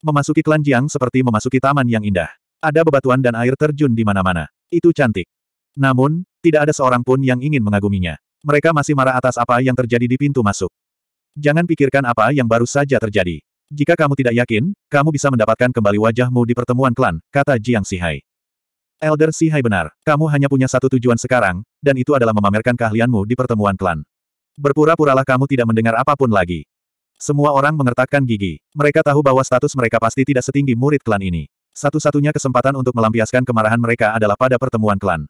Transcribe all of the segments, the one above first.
Memasuki klan Jiang seperti memasuki taman yang indah. Ada bebatuan dan air terjun di mana-mana. Itu cantik. Namun, tidak ada seorang pun yang ingin mengaguminya. Mereka masih marah atas apa yang terjadi di pintu masuk. Jangan pikirkan apa yang baru saja terjadi. Jika kamu tidak yakin, kamu bisa mendapatkan kembali wajahmu di pertemuan klan, kata Jiang Sihai. Elder Sihai benar, kamu hanya punya satu tujuan sekarang, dan itu adalah memamerkan keahlianmu di pertemuan klan. Berpura-puralah kamu tidak mendengar apapun lagi. Semua orang mengertakkan gigi. Mereka tahu bahwa status mereka pasti tidak setinggi murid klan ini. Satu-satunya kesempatan untuk melampiaskan kemarahan mereka adalah pada pertemuan klan.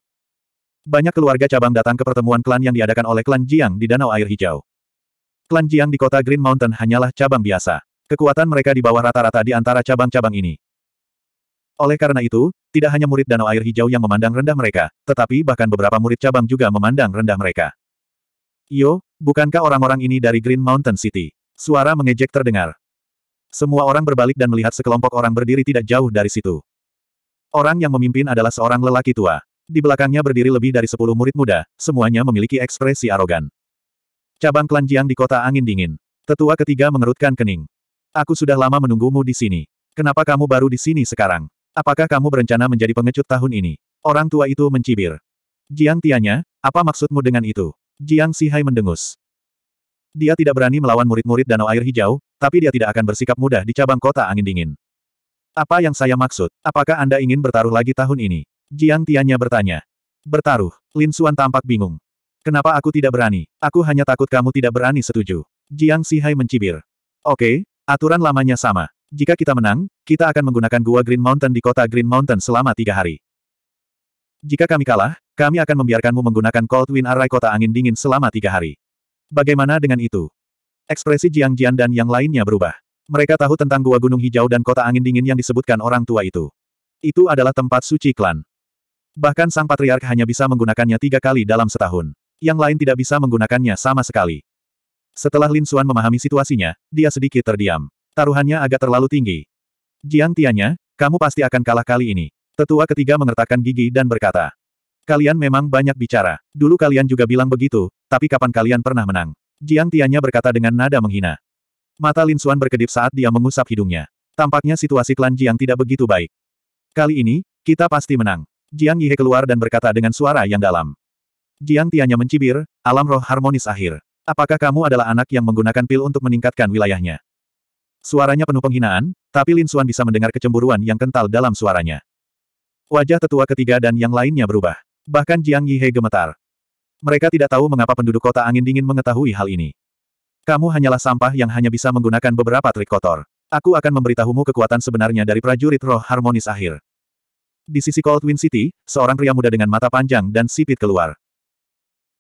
Banyak keluarga cabang datang ke pertemuan klan yang diadakan oleh klan Jiang di Danau Air Hijau. Klan Jiang di kota Green Mountain hanyalah cabang biasa. Kekuatan mereka di bawah rata-rata di antara cabang-cabang ini. Oleh karena itu, tidak hanya murid Danau Air Hijau yang memandang rendah mereka, tetapi bahkan beberapa murid cabang juga memandang rendah mereka. Yo, bukankah orang-orang ini dari Green Mountain City? Suara mengejek terdengar. Semua orang berbalik dan melihat sekelompok orang berdiri tidak jauh dari situ. Orang yang memimpin adalah seorang lelaki tua. Di belakangnya berdiri lebih dari sepuluh murid muda, semuanya memiliki ekspresi arogan. Cabang klan Jiang di kota angin dingin. Tetua ketiga mengerutkan kening. Aku sudah lama menunggumu di sini. Kenapa kamu baru di sini sekarang? Apakah kamu berencana menjadi pengecut tahun ini? Orang tua itu mencibir. Jiang Tianya, apa maksudmu dengan itu? Jiang Sihai mendengus. Dia tidak berani melawan murid-murid Danau Air Hijau, tapi dia tidak akan bersikap mudah di cabang kota angin dingin. Apa yang saya maksud? Apakah Anda ingin bertaruh lagi tahun ini? Jiang Tianya bertanya. Bertaruh? Lin Xuan tampak bingung. Kenapa aku tidak berani? Aku hanya takut kamu tidak berani setuju. Jiang Sihai mencibir. Oke, aturan lamanya sama. Jika kita menang, kita akan menggunakan gua Green Mountain di kota Green Mountain selama tiga hari. Jika kami kalah, kami akan membiarkanmu menggunakan Cold Wind Array kota angin dingin selama tiga hari. Bagaimana dengan itu? Ekspresi Jiang Jian dan yang lainnya berubah. Mereka tahu tentang gua gunung hijau dan kota angin dingin yang disebutkan orang tua itu. Itu adalah tempat suci klan. Bahkan sang patriark hanya bisa menggunakannya tiga kali dalam setahun. Yang lain tidak bisa menggunakannya sama sekali. Setelah Lin Xuan memahami situasinya, dia sedikit terdiam. Taruhannya agak terlalu tinggi. Jiang Tianya, kamu pasti akan kalah kali ini. Tetua ketiga mengertakkan gigi dan berkata. Kalian memang banyak bicara. Dulu kalian juga bilang begitu, tapi kapan kalian pernah menang? Jiang Tianya berkata dengan nada menghina. Mata Lin Xuan berkedip saat dia mengusap hidungnya. Tampaknya situasi klan Jiang tidak begitu baik. Kali ini, kita pasti menang. Jiang Yihe keluar dan berkata dengan suara yang dalam. Jiang Tianya mencibir, alam roh harmonis akhir. Apakah kamu adalah anak yang menggunakan pil untuk meningkatkan wilayahnya? Suaranya penuh penghinaan, tapi Lin Xuan bisa mendengar kecemburuan yang kental dalam suaranya. Wajah tetua ketiga dan yang lainnya berubah. Bahkan Jiang Yihe gemetar. Mereka tidak tahu mengapa penduduk kota angin dingin mengetahui hal ini. Kamu hanyalah sampah yang hanya bisa menggunakan beberapa trik kotor. Aku akan memberitahumu kekuatan sebenarnya dari prajurit roh harmonis akhir. Di sisi Cold Wind City, seorang pria muda dengan mata panjang dan sipit keluar.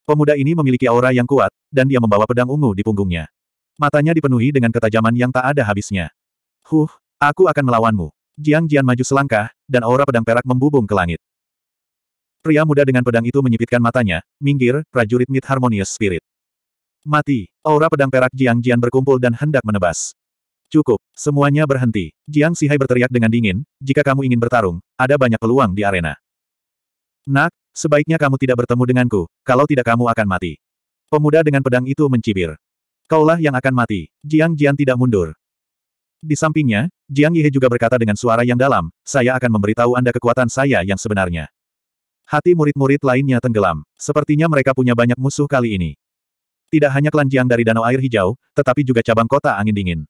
Pemuda ini memiliki aura yang kuat, dan dia membawa pedang ungu di punggungnya. Matanya dipenuhi dengan ketajaman yang tak ada habisnya. Huh, aku akan melawanmu. Jiang Jian maju selangkah, dan aura pedang perak membubung ke langit. Pria muda dengan pedang itu menyipitkan matanya, minggir, prajurit Mid Harmonious Spirit. Mati, aura pedang perak Jiang Jian berkumpul dan hendak menebas. Cukup, semuanya berhenti. Jiang Sihai berteriak dengan dingin, jika kamu ingin bertarung, ada banyak peluang di arena. Nak, sebaiknya kamu tidak bertemu denganku, kalau tidak kamu akan mati. Pemuda dengan pedang itu mencibir. Kaulah yang akan mati. Jiang Jian tidak mundur. Di sampingnya, Jiang Yihe juga berkata dengan suara yang dalam, saya akan memberitahu Anda kekuatan saya yang sebenarnya. Hati murid-murid lainnya tenggelam. Sepertinya mereka punya banyak musuh kali ini. Tidak hanya kelanjian dari danau air hijau, tetapi juga cabang kota angin dingin.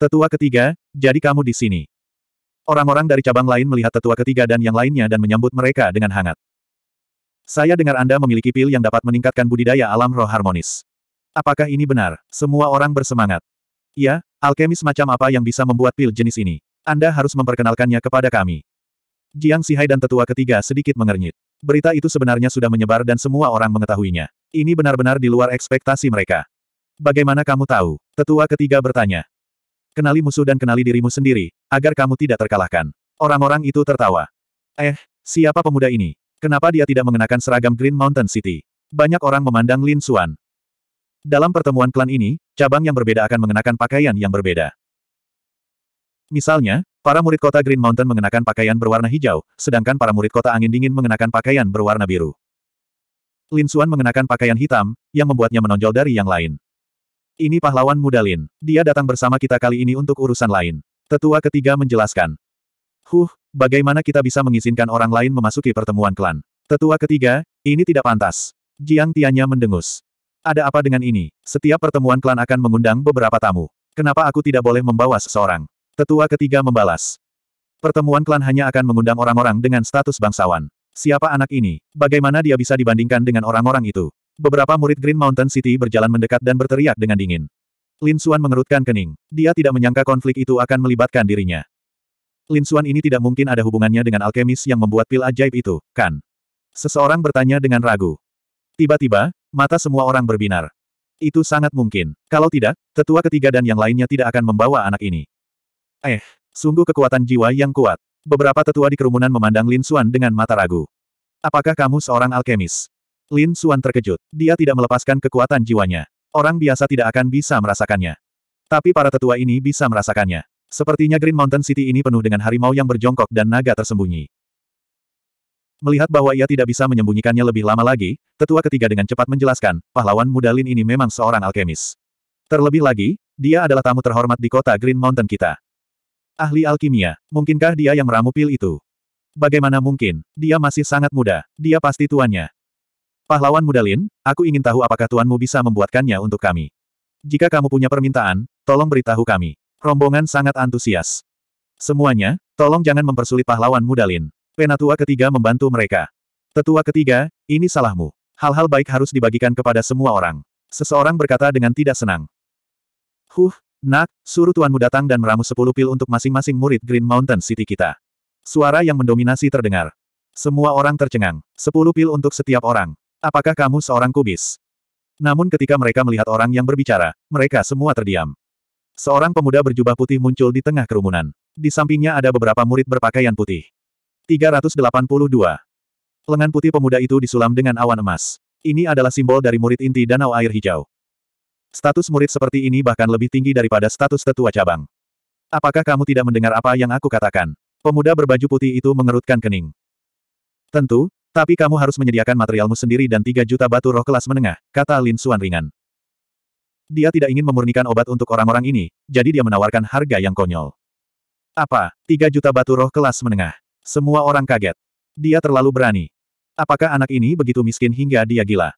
Tetua ketiga, jadi kamu di sini. Orang-orang dari cabang lain melihat tetua ketiga dan yang lainnya dan menyambut mereka dengan hangat. Saya dengar Anda memiliki pil yang dapat meningkatkan budidaya alam roh harmonis. Apakah ini benar? Semua orang bersemangat. Ya, alkemis macam apa yang bisa membuat pil jenis ini? Anda harus memperkenalkannya kepada kami. Jiang Sihai dan tetua ketiga sedikit mengernyit. Berita itu sebenarnya sudah menyebar dan semua orang mengetahuinya. Ini benar-benar di luar ekspektasi mereka. Bagaimana kamu tahu? Tetua ketiga bertanya. Kenali musuh dan kenali dirimu sendiri, agar kamu tidak terkalahkan. Orang-orang itu tertawa. Eh, siapa pemuda ini? Kenapa dia tidak mengenakan seragam Green Mountain City? Banyak orang memandang Lin Xuan. Dalam pertemuan klan ini, cabang yang berbeda akan mengenakan pakaian yang berbeda. Misalnya, Para murid kota Green Mountain mengenakan pakaian berwarna hijau, sedangkan para murid kota angin dingin mengenakan pakaian berwarna biru. Lin Xuan mengenakan pakaian hitam, yang membuatnya menonjol dari yang lain. Ini pahlawan muda Lin. Dia datang bersama kita kali ini untuk urusan lain. Tetua ketiga menjelaskan. Huh, bagaimana kita bisa mengizinkan orang lain memasuki pertemuan klan? Tetua ketiga, ini tidak pantas. Jiang Tianya mendengus. Ada apa dengan ini? Setiap pertemuan klan akan mengundang beberapa tamu. Kenapa aku tidak boleh membawa seseorang? Tetua ketiga membalas. Pertemuan klan hanya akan mengundang orang-orang dengan status bangsawan. Siapa anak ini? Bagaimana dia bisa dibandingkan dengan orang-orang itu? Beberapa murid Green Mountain City berjalan mendekat dan berteriak dengan dingin. Lin Xuan mengerutkan kening. Dia tidak menyangka konflik itu akan melibatkan dirinya. Lin Xuan ini tidak mungkin ada hubungannya dengan alkemis yang membuat pil ajaib itu, kan? Seseorang bertanya dengan ragu. Tiba-tiba, mata semua orang berbinar. Itu sangat mungkin. Kalau tidak, tetua ketiga dan yang lainnya tidak akan membawa anak ini. Eh, sungguh kekuatan jiwa yang kuat. Beberapa tetua di kerumunan memandang Lin Xuan dengan mata ragu. Apakah kamu seorang alkemis? Lin Xuan terkejut. Dia tidak melepaskan kekuatan jiwanya. Orang biasa tidak akan bisa merasakannya. Tapi para tetua ini bisa merasakannya. Sepertinya Green Mountain City ini penuh dengan harimau yang berjongkok dan naga tersembunyi. Melihat bahwa ia tidak bisa menyembunyikannya lebih lama lagi, tetua ketiga dengan cepat menjelaskan, pahlawan muda Lin ini memang seorang alkemis. Terlebih lagi, dia adalah tamu terhormat di kota Green Mountain kita. Ahli alkimia, mungkinkah dia yang meramu pil itu? Bagaimana mungkin, dia masih sangat muda, dia pasti tuannya. Pahlawan Mudalin, aku ingin tahu apakah tuanmu bisa membuatkannya untuk kami. Jika kamu punya permintaan, tolong beritahu kami. Rombongan sangat antusias. Semuanya, tolong jangan mempersulit pahlawan Mudalin. Penatua ketiga membantu mereka. Tetua ketiga, ini salahmu. Hal-hal baik harus dibagikan kepada semua orang. Seseorang berkata dengan tidak senang. Huh, Nak, suruh tuanmu datang dan meramu sepuluh pil untuk masing-masing murid Green Mountain City kita. Suara yang mendominasi terdengar. Semua orang tercengang. Sepuluh pil untuk setiap orang. Apakah kamu seorang kubis? Namun ketika mereka melihat orang yang berbicara, mereka semua terdiam. Seorang pemuda berjubah putih muncul di tengah kerumunan. Di sampingnya ada beberapa murid berpakaian putih. 382. Lengan putih pemuda itu disulam dengan awan emas. Ini adalah simbol dari murid inti Danau Air Hijau. Status murid seperti ini bahkan lebih tinggi daripada status tetua cabang. Apakah kamu tidak mendengar apa yang aku katakan? Pemuda berbaju putih itu mengerutkan kening. Tentu, tapi kamu harus menyediakan materialmu sendiri dan 3 juta batu roh kelas menengah, kata Lin Suan ringan. Dia tidak ingin memurnikan obat untuk orang-orang ini, jadi dia menawarkan harga yang konyol. Apa? 3 juta batu roh kelas menengah. Semua orang kaget. Dia terlalu berani. Apakah anak ini begitu miskin hingga dia gila?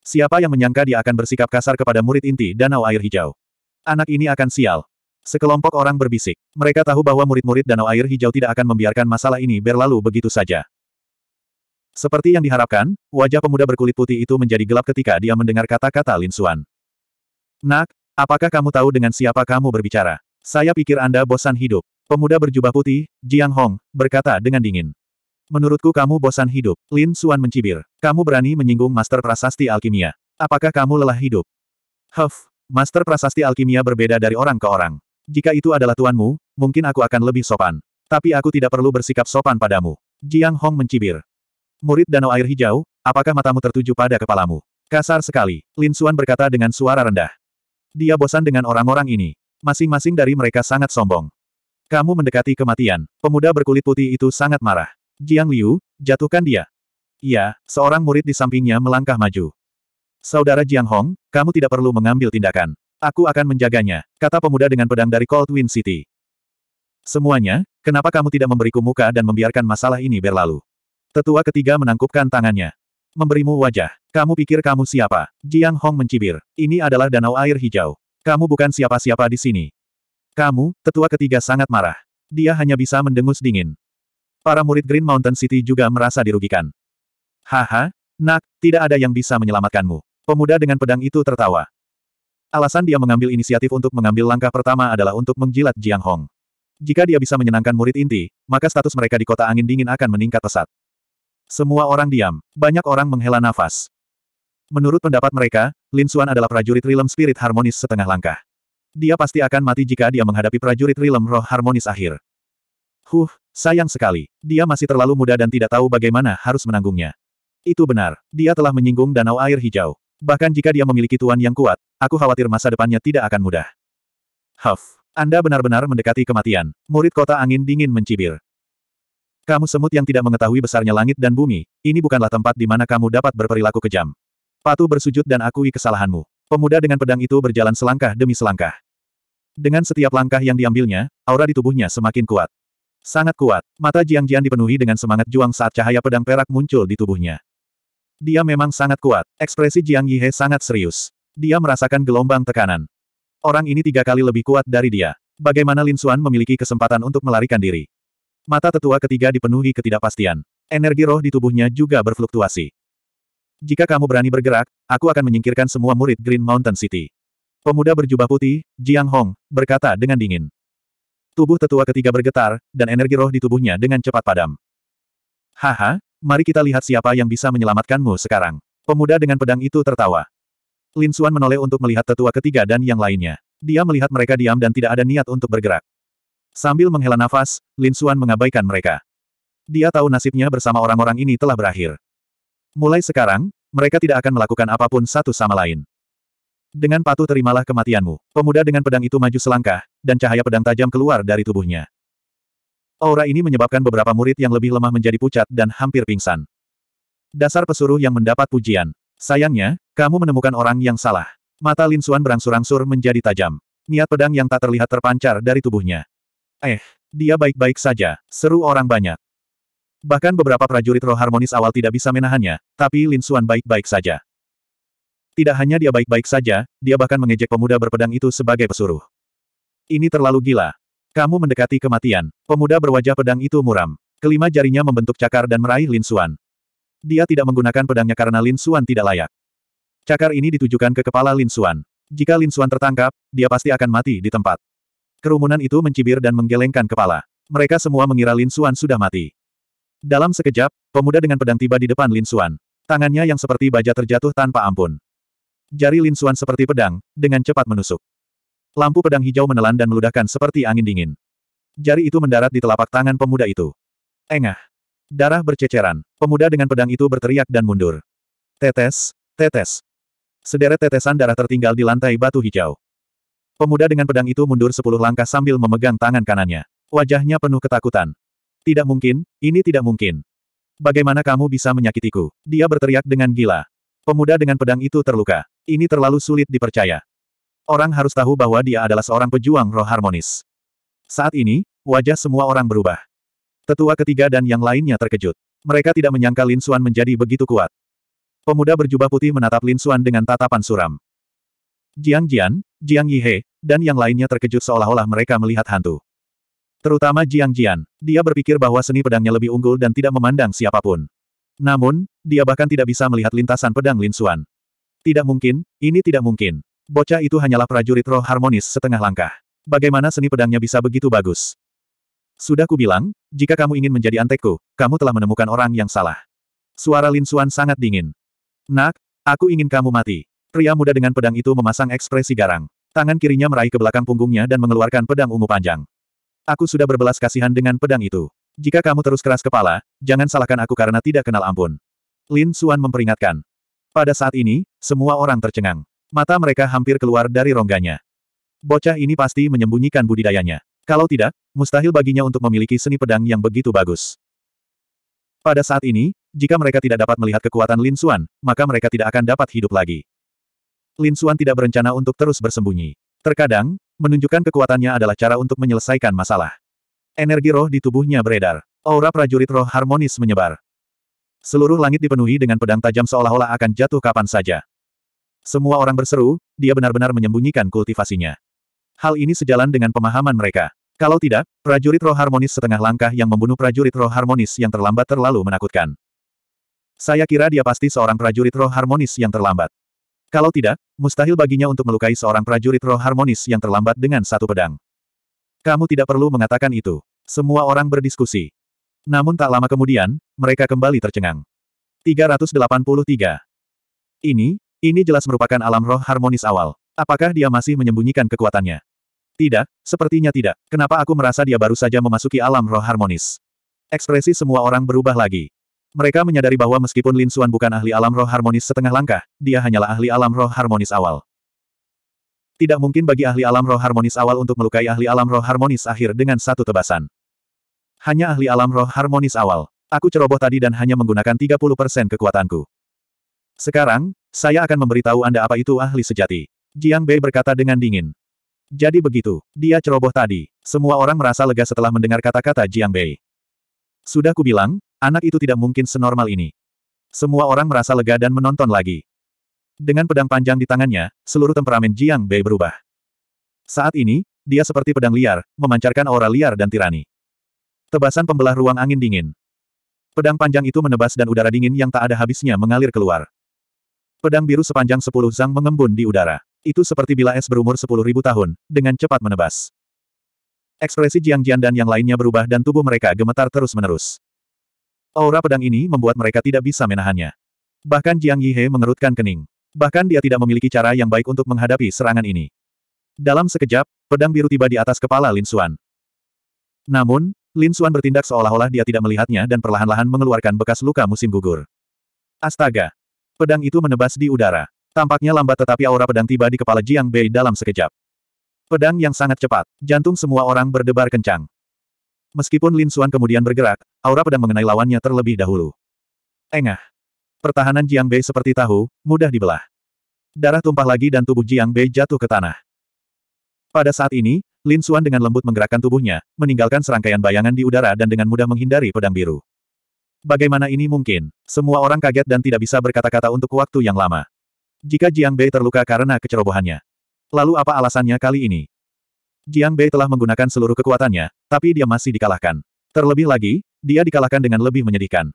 Siapa yang menyangka dia akan bersikap kasar kepada murid inti Danau Air Hijau? Anak ini akan sial. Sekelompok orang berbisik. Mereka tahu bahwa murid-murid Danau Air Hijau tidak akan membiarkan masalah ini berlalu begitu saja. Seperti yang diharapkan, wajah pemuda berkulit putih itu menjadi gelap ketika dia mendengar kata-kata Lin Xuan. Nak, apakah kamu tahu dengan siapa kamu berbicara? Saya pikir Anda bosan hidup. Pemuda berjubah putih, Jiang Hong, berkata dengan dingin. Menurutku kamu bosan hidup, Lin Suan mencibir. Kamu berani menyinggung Master Prasasti Alkimia. Apakah kamu lelah hidup? Huff, Master Prasasti Alkimia berbeda dari orang ke orang. Jika itu adalah tuanmu, mungkin aku akan lebih sopan. Tapi aku tidak perlu bersikap sopan padamu. Jiang Hong mencibir. Murid Danau Air Hijau, apakah matamu tertuju pada kepalamu? Kasar sekali, Lin Suan berkata dengan suara rendah. Dia bosan dengan orang-orang ini. Masing-masing dari mereka sangat sombong. Kamu mendekati kematian. Pemuda berkulit putih itu sangat marah. Jiang Liu, jatuhkan dia. Iya, seorang murid di sampingnya melangkah maju. Saudara Jiang Hong, kamu tidak perlu mengambil tindakan. Aku akan menjaganya, kata pemuda dengan pedang dari Cold Wind City. Semuanya, kenapa kamu tidak memberiku muka dan membiarkan masalah ini berlalu? Tetua ketiga menangkupkan tangannya. Memberimu wajah. Kamu pikir kamu siapa? Jiang Hong mencibir. Ini adalah danau air hijau. Kamu bukan siapa-siapa di sini. Kamu, tetua ketiga sangat marah. Dia hanya bisa mendengus dingin. Para murid Green Mountain City juga merasa dirugikan. Haha, nak, tidak ada yang bisa menyelamatkanmu. Pemuda dengan pedang itu tertawa. Alasan dia mengambil inisiatif untuk mengambil langkah pertama adalah untuk menjilat Jiang Hong. Jika dia bisa menyenangkan murid inti, maka status mereka di kota angin dingin akan meningkat pesat. Semua orang diam. Banyak orang menghela nafas. Menurut pendapat mereka, Lin Xuan adalah prajurit Realm Spirit Harmonis setengah langkah. Dia pasti akan mati jika dia menghadapi prajurit Realm Roh Harmonis akhir. Huh, sayang sekali. Dia masih terlalu muda dan tidak tahu bagaimana harus menanggungnya. Itu benar, dia telah menyinggung danau air hijau. Bahkan jika dia memiliki tuan yang kuat, aku khawatir masa depannya tidak akan mudah. Huff, Anda benar-benar mendekati kematian. Murid kota angin dingin mencibir. Kamu semut yang tidak mengetahui besarnya langit dan bumi, ini bukanlah tempat di mana kamu dapat berperilaku kejam. Patuh bersujud dan akui kesalahanmu. Pemuda dengan pedang itu berjalan selangkah demi selangkah. Dengan setiap langkah yang diambilnya, aura di tubuhnya semakin kuat. Sangat kuat. Mata Jiang Jian dipenuhi dengan semangat juang saat cahaya pedang perak muncul di tubuhnya. Dia memang sangat kuat. Ekspresi Jiang Yihe sangat serius. Dia merasakan gelombang tekanan. Orang ini tiga kali lebih kuat dari dia. Bagaimana Lin Xuan memiliki kesempatan untuk melarikan diri? Mata tetua ketiga dipenuhi ketidakpastian. Energi roh di tubuhnya juga berfluktuasi. Jika kamu berani bergerak, aku akan menyingkirkan semua murid Green Mountain City. Pemuda berjubah putih, Jiang Hong, berkata dengan dingin. Tubuh tetua ketiga bergetar, dan energi roh di tubuhnya dengan cepat padam. Haha, mari kita lihat siapa yang bisa menyelamatkanmu sekarang. Pemuda dengan pedang itu tertawa. Lin Suan menoleh untuk melihat tetua ketiga dan yang lainnya. Dia melihat mereka diam dan tidak ada niat untuk bergerak. Sambil menghela nafas, Lin Suan mengabaikan mereka. Dia tahu nasibnya bersama orang-orang ini telah berakhir. Mulai sekarang, mereka tidak akan melakukan apapun satu sama lain. Dengan patuh terimalah kematianmu. Pemuda dengan pedang itu maju selangkah, dan cahaya pedang tajam keluar dari tubuhnya. Aura ini menyebabkan beberapa murid yang lebih lemah menjadi pucat dan hampir pingsan. Dasar pesuruh yang mendapat pujian. Sayangnya, kamu menemukan orang yang salah. Mata Lin Suan berangsur-angsur menjadi tajam. Niat pedang yang tak terlihat terpancar dari tubuhnya. Eh, dia baik-baik saja, seru orang banyak. Bahkan beberapa prajurit roh harmonis awal tidak bisa menahannya, tapi Lin Suan baik-baik saja. Tidak hanya dia baik-baik saja, dia bahkan mengejek pemuda berpedang itu sebagai pesuruh. Ini terlalu gila. Kamu mendekati kematian. Pemuda berwajah pedang itu muram. Kelima jarinya membentuk cakar dan meraih Lin Suan. Dia tidak menggunakan pedangnya karena Lin Suan tidak layak. Cakar ini ditujukan ke kepala Lin Suan. Jika Lin Suan tertangkap, dia pasti akan mati di tempat. Kerumunan itu mencibir dan menggelengkan kepala. Mereka semua mengira Lin Suan sudah mati. Dalam sekejap, pemuda dengan pedang tiba di depan Lin Suan. Tangannya yang seperti baja terjatuh tanpa ampun. Jari Lin Xuan seperti pedang, dengan cepat menusuk. Lampu pedang hijau menelan dan meludahkan seperti angin dingin. Jari itu mendarat di telapak tangan pemuda itu. Engah. Darah berceceran. Pemuda dengan pedang itu berteriak dan mundur. Tetes, tetes. Sederet tetesan darah tertinggal di lantai batu hijau. Pemuda dengan pedang itu mundur sepuluh langkah sambil memegang tangan kanannya. Wajahnya penuh ketakutan. Tidak mungkin, ini tidak mungkin. Bagaimana kamu bisa menyakitiku? Dia berteriak dengan gila. Pemuda dengan pedang itu terluka. Ini terlalu sulit dipercaya. Orang harus tahu bahwa dia adalah seorang pejuang roh harmonis. Saat ini, wajah semua orang berubah. Tetua ketiga dan yang lainnya terkejut. Mereka tidak menyangka Lin Suan menjadi begitu kuat. Pemuda berjubah putih menatap Lin Suan dengan tatapan suram. Jiang Jian, Jiang Yihe, dan yang lainnya terkejut seolah-olah mereka melihat hantu. Terutama Jiang Jian, dia berpikir bahwa seni pedangnya lebih unggul dan tidak memandang siapapun. Namun, dia bahkan tidak bisa melihat lintasan pedang Lin Xuan. Tidak mungkin, ini tidak mungkin. Bocah itu hanyalah prajurit roh harmonis setengah langkah. Bagaimana seni pedangnya bisa begitu bagus? Sudah kubilang, jika kamu ingin menjadi antekku, kamu telah menemukan orang yang salah. Suara Lin Xuan sangat dingin. Nak, aku ingin kamu mati. Pria muda dengan pedang itu memasang ekspresi garang. Tangan kirinya meraih ke belakang punggungnya dan mengeluarkan pedang ungu panjang. Aku sudah berbelas kasihan dengan pedang itu. Jika kamu terus keras kepala, jangan salahkan aku karena tidak kenal ampun. Lin Suan memperingatkan. Pada saat ini, semua orang tercengang. Mata mereka hampir keluar dari rongganya. Bocah ini pasti menyembunyikan budidayanya. Kalau tidak, mustahil baginya untuk memiliki seni pedang yang begitu bagus. Pada saat ini, jika mereka tidak dapat melihat kekuatan Lin Suan, maka mereka tidak akan dapat hidup lagi. Lin Suan tidak berencana untuk terus bersembunyi. Terkadang, menunjukkan kekuatannya adalah cara untuk menyelesaikan masalah. Energi roh di tubuhnya beredar. Aura prajurit roh harmonis menyebar. Seluruh langit dipenuhi dengan pedang tajam seolah-olah akan jatuh kapan saja. Semua orang berseru, dia benar-benar menyembunyikan kultivasinya. Hal ini sejalan dengan pemahaman mereka. Kalau tidak, prajurit roh harmonis setengah langkah yang membunuh prajurit roh harmonis yang terlambat terlalu menakutkan. Saya kira dia pasti seorang prajurit roh harmonis yang terlambat. Kalau tidak, mustahil baginya untuk melukai seorang prajurit roh harmonis yang terlambat dengan satu pedang. Kamu tidak perlu mengatakan itu. Semua orang berdiskusi. Namun tak lama kemudian, mereka kembali tercengang. 383. Ini, ini jelas merupakan alam roh harmonis awal. Apakah dia masih menyembunyikan kekuatannya? Tidak, sepertinya tidak. Kenapa aku merasa dia baru saja memasuki alam roh harmonis? Ekspresi semua orang berubah lagi. Mereka menyadari bahwa meskipun Lin Suan bukan ahli alam roh harmonis setengah langkah, dia hanyalah ahli alam roh harmonis awal. Tidak mungkin bagi ahli alam roh harmonis awal untuk melukai ahli alam roh harmonis akhir dengan satu tebasan. Hanya ahli alam roh harmonis awal. Aku ceroboh tadi dan hanya menggunakan 30% kekuatanku. Sekarang, saya akan memberitahu Anda apa itu ahli sejati. Jiang Bei berkata dengan dingin. Jadi begitu, dia ceroboh tadi. Semua orang merasa lega setelah mendengar kata-kata Jiang Bei. Sudah kubilang, anak itu tidak mungkin senormal ini. Semua orang merasa lega dan menonton lagi. Dengan pedang panjang di tangannya, seluruh temperamen Jiang Bei berubah. Saat ini, dia seperti pedang liar, memancarkan aura liar dan tirani. Tebasan pembelah ruang angin dingin. Pedang panjang itu menebas dan udara dingin yang tak ada habisnya mengalir keluar. Pedang biru sepanjang sepuluh zang mengembun di udara. Itu seperti bila es berumur sepuluh ribu tahun, dengan cepat menebas. Ekspresi Jiang Jian dan yang lainnya berubah dan tubuh mereka gemetar terus-menerus. Aura pedang ini membuat mereka tidak bisa menahannya. Bahkan Jiang Yihe mengerutkan kening. Bahkan dia tidak memiliki cara yang baik untuk menghadapi serangan ini. Dalam sekejap, pedang biru tiba di atas kepala Lin Xuan. Namun, Lin Suan bertindak seolah-olah dia tidak melihatnya dan perlahan-lahan mengeluarkan bekas luka musim gugur. Astaga! Pedang itu menebas di udara. Tampaknya lambat tetapi aura pedang tiba di kepala Jiang Bei dalam sekejap. Pedang yang sangat cepat, jantung semua orang berdebar kencang. Meskipun Lin Suan kemudian bergerak, aura pedang mengenai lawannya terlebih dahulu. Engah! Pertahanan Jiang Bei seperti tahu, mudah dibelah. Darah tumpah lagi dan tubuh Jiang Bei jatuh ke tanah. Pada saat ini, Lin Xuan dengan lembut menggerakkan tubuhnya, meninggalkan serangkaian bayangan di udara dan dengan mudah menghindari pedang biru. Bagaimana ini mungkin? Semua orang kaget dan tidak bisa berkata-kata untuk waktu yang lama. Jika Jiang Bei terluka karena kecerobohannya. Lalu apa alasannya kali ini? Jiang Bei telah menggunakan seluruh kekuatannya, tapi dia masih dikalahkan. Terlebih lagi, dia dikalahkan dengan lebih menyedihkan.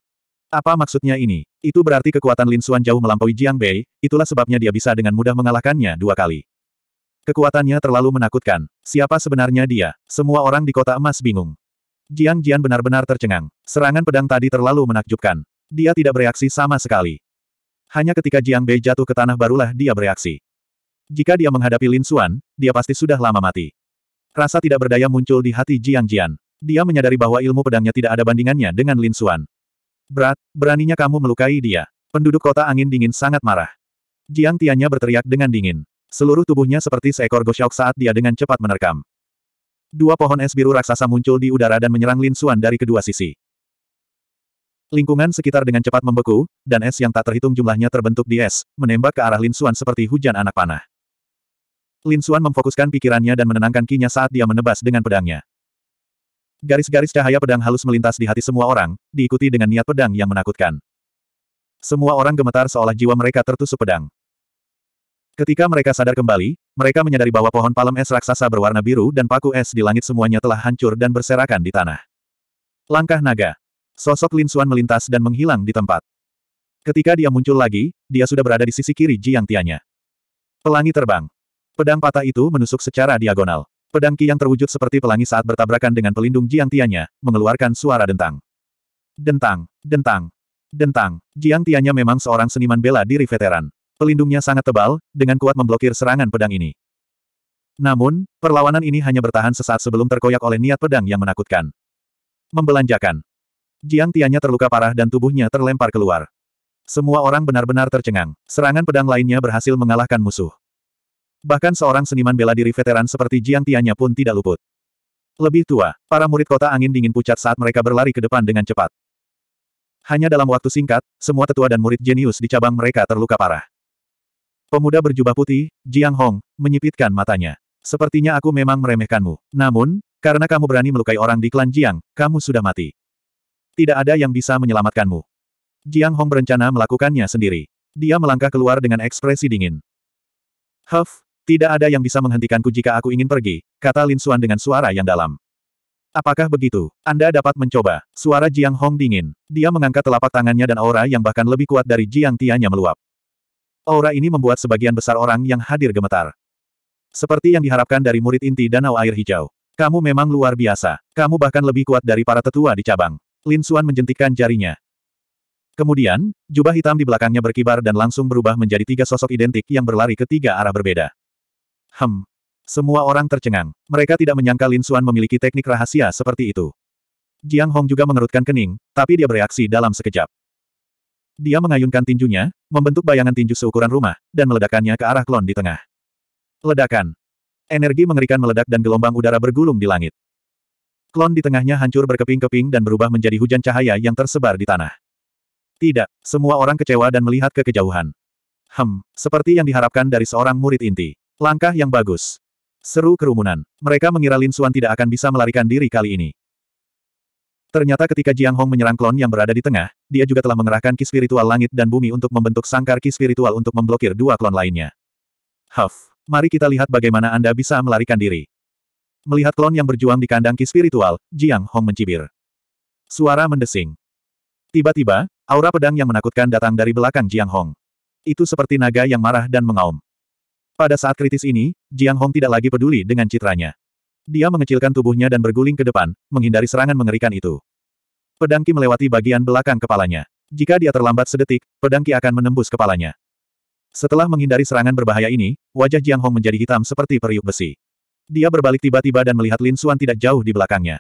Apa maksudnya ini? Itu berarti kekuatan Lin Xuan jauh melampaui Jiang Bei, itulah sebabnya dia bisa dengan mudah mengalahkannya dua kali. Kekuatannya terlalu menakutkan. Siapa sebenarnya dia? Semua orang di kota emas bingung. Jiang Jian benar-benar tercengang. Serangan pedang tadi terlalu menakjubkan. Dia tidak bereaksi sama sekali. Hanya ketika Jiang Bei jatuh ke tanah barulah dia bereaksi. Jika dia menghadapi Lin Xuan, dia pasti sudah lama mati. Rasa tidak berdaya muncul di hati Jiang Jian. Dia menyadari bahwa ilmu pedangnya tidak ada bandingannya dengan Lin Xuan. Berat, beraninya kamu melukai dia. Penduduk kota angin dingin sangat marah. Jiang Tianya berteriak dengan dingin. Seluruh tubuhnya seperti seekor gosyok saat dia dengan cepat menerkam. Dua pohon es biru raksasa muncul di udara dan menyerang Lin Xuan dari kedua sisi. Lingkungan sekitar dengan cepat membeku, dan es yang tak terhitung jumlahnya terbentuk di es, menembak ke arah Lin Xuan seperti hujan anak panah. Lin Xuan memfokuskan pikirannya dan menenangkan kinya saat dia menebas dengan pedangnya. Garis-garis cahaya pedang halus melintas di hati semua orang, diikuti dengan niat pedang yang menakutkan. Semua orang gemetar seolah jiwa mereka tertusuk pedang. Ketika mereka sadar kembali, mereka menyadari bahwa pohon palem es raksasa berwarna biru dan paku es di langit semuanya telah hancur dan berserakan di tanah. Langkah naga. Sosok Lin Xuan melintas dan menghilang di tempat. Ketika dia muncul lagi, dia sudah berada di sisi kiri Jiang Tianya. Pelangi terbang. Pedang patah itu menusuk secara diagonal. Pedang Ki yang terwujud seperti pelangi saat bertabrakan dengan pelindung Jiang Tianya, mengeluarkan suara dentang. Dentang, dentang, dentang. Jiang Tianya memang seorang seniman bela diri veteran. Pelindungnya sangat tebal, dengan kuat memblokir serangan pedang ini. Namun, perlawanan ini hanya bertahan sesaat sebelum terkoyak oleh niat pedang yang menakutkan. Membelanjakan. Jiang Tianya terluka parah dan tubuhnya terlempar keluar. Semua orang benar-benar tercengang. Serangan pedang lainnya berhasil mengalahkan musuh. Bahkan seorang seniman bela diri veteran seperti Jiang Tianya pun tidak luput. Lebih tua, para murid kota angin dingin pucat saat mereka berlari ke depan dengan cepat. Hanya dalam waktu singkat, semua tetua dan murid jenius di cabang mereka terluka parah. Pemuda berjubah putih, Jiang Hong, menyipitkan matanya. Sepertinya aku memang meremehkanmu. Namun, karena kamu berani melukai orang di klan Jiang, kamu sudah mati. Tidak ada yang bisa menyelamatkanmu. Jiang Hong berencana melakukannya sendiri. Dia melangkah keluar dengan ekspresi dingin. Huff, tidak ada yang bisa menghentikanku jika aku ingin pergi, kata Lin Xuan dengan suara yang dalam. Apakah begitu? Anda dapat mencoba. Suara Jiang Hong dingin. Dia mengangkat telapak tangannya dan aura yang bahkan lebih kuat dari Jiang Tianya meluap. Aura ini membuat sebagian besar orang yang hadir gemetar. Seperti yang diharapkan dari murid inti Danau Air Hijau. Kamu memang luar biasa. Kamu bahkan lebih kuat dari para tetua di cabang. Lin Suan menjentikkan jarinya. Kemudian, jubah hitam di belakangnya berkibar dan langsung berubah menjadi tiga sosok identik yang berlari ke tiga arah berbeda. Hem. Semua orang tercengang. Mereka tidak menyangka Lin Suan memiliki teknik rahasia seperti itu. Jiang Hong juga mengerutkan kening, tapi dia bereaksi dalam sekejap. Dia mengayunkan tinjunya, membentuk bayangan tinju seukuran rumah, dan meledakkannya ke arah klon di tengah. Ledakan. Energi mengerikan meledak dan gelombang udara bergulung di langit. Klon di tengahnya hancur berkeping-keping dan berubah menjadi hujan cahaya yang tersebar di tanah. Tidak, semua orang kecewa dan melihat ke kejauhan. Hem, seperti yang diharapkan dari seorang murid inti. Langkah yang bagus. Seru kerumunan. Mereka mengira Lin Suan tidak akan bisa melarikan diri kali ini. Ternyata ketika Jiang Hong menyerang klon yang berada di tengah, dia juga telah mengerahkan ki spiritual langit dan bumi untuk membentuk sangkar ki spiritual untuk memblokir dua klon lainnya. Huff, mari kita lihat bagaimana Anda bisa melarikan diri. Melihat klon yang berjuang di kandang ki spiritual, Jiang Hong mencibir. Suara mendesing. Tiba-tiba, aura pedang yang menakutkan datang dari belakang Jiang Hong. Itu seperti naga yang marah dan mengaum. Pada saat kritis ini, Jiang Hong tidak lagi peduli dengan citranya. Dia mengecilkan tubuhnya dan berguling ke depan, menghindari serangan mengerikan itu. Pedangki melewati bagian belakang kepalanya. Jika dia terlambat sedetik, pedangki akan menembus kepalanya. Setelah menghindari serangan berbahaya ini, wajah Jiang Hong menjadi hitam seperti periuk besi. Dia berbalik tiba-tiba dan melihat Lin Xuan tidak jauh di belakangnya.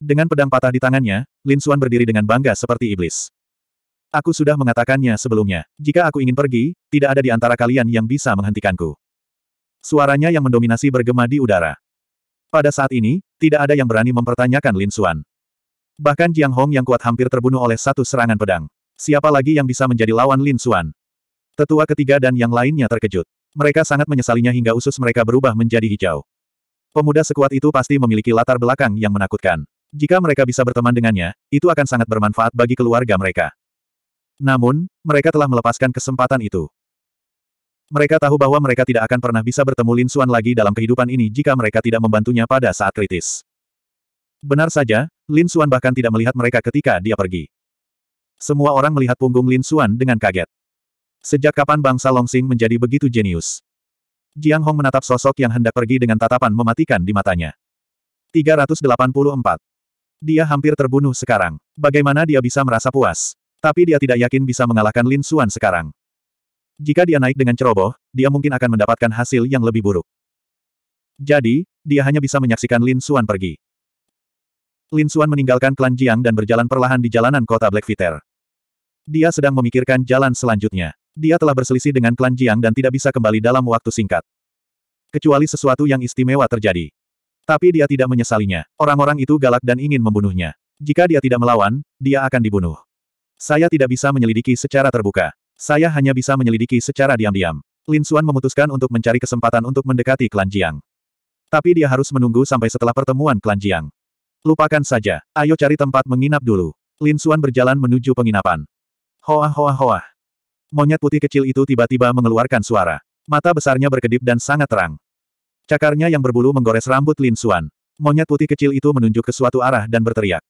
Dengan pedang patah di tangannya, Lin Xuan berdiri dengan bangga seperti iblis. Aku sudah mengatakannya sebelumnya. Jika aku ingin pergi, tidak ada di antara kalian yang bisa menghentikanku. Suaranya yang mendominasi bergema di udara. Pada saat ini, tidak ada yang berani mempertanyakan Lin Xuan. Bahkan Jiang Hong yang kuat hampir terbunuh oleh satu serangan pedang. Siapa lagi yang bisa menjadi lawan Lin Xuan? Tetua ketiga dan yang lainnya terkejut. Mereka sangat menyesalinya hingga usus mereka berubah menjadi hijau. Pemuda sekuat itu pasti memiliki latar belakang yang menakutkan. Jika mereka bisa berteman dengannya, itu akan sangat bermanfaat bagi keluarga mereka. Namun, mereka telah melepaskan kesempatan itu. Mereka tahu bahwa mereka tidak akan pernah bisa bertemu Lin Xuan lagi dalam kehidupan ini jika mereka tidak membantunya pada saat kritis. Benar saja, Lin Xuan bahkan tidak melihat mereka ketika dia pergi. Semua orang melihat punggung Lin Xuan dengan kaget. Sejak kapan bangsa Longsing menjadi begitu jenius? Jiang Hong menatap sosok yang hendak pergi dengan tatapan mematikan di matanya. 384. Dia hampir terbunuh sekarang. Bagaimana dia bisa merasa puas? Tapi dia tidak yakin bisa mengalahkan Lin Xuan sekarang. Jika dia naik dengan ceroboh, dia mungkin akan mendapatkan hasil yang lebih buruk. Jadi, dia hanya bisa menyaksikan Lin Xuan pergi. Lin Xuan meninggalkan klan Jiang dan berjalan perlahan di jalanan kota Blackfeather. Dia sedang memikirkan jalan selanjutnya. Dia telah berselisih dengan klan Jiang dan tidak bisa kembali dalam waktu singkat. Kecuali sesuatu yang istimewa terjadi. Tapi dia tidak menyesalinya. Orang-orang itu galak dan ingin membunuhnya. Jika dia tidak melawan, dia akan dibunuh. Saya tidak bisa menyelidiki secara terbuka. Saya hanya bisa menyelidiki secara diam-diam. Lin Xuan memutuskan untuk mencari kesempatan untuk mendekati klan Jiang. Tapi dia harus menunggu sampai setelah pertemuan klan Jiang. Lupakan saja, ayo cari tempat menginap dulu. Lin Xuan berjalan menuju penginapan. Hoa hoa hoa. Monyet putih kecil itu tiba-tiba mengeluarkan suara. Mata besarnya berkedip dan sangat terang. Cakarnya yang berbulu menggores rambut Lin Xuan. Monyet putih kecil itu menunjuk ke suatu arah dan berteriak.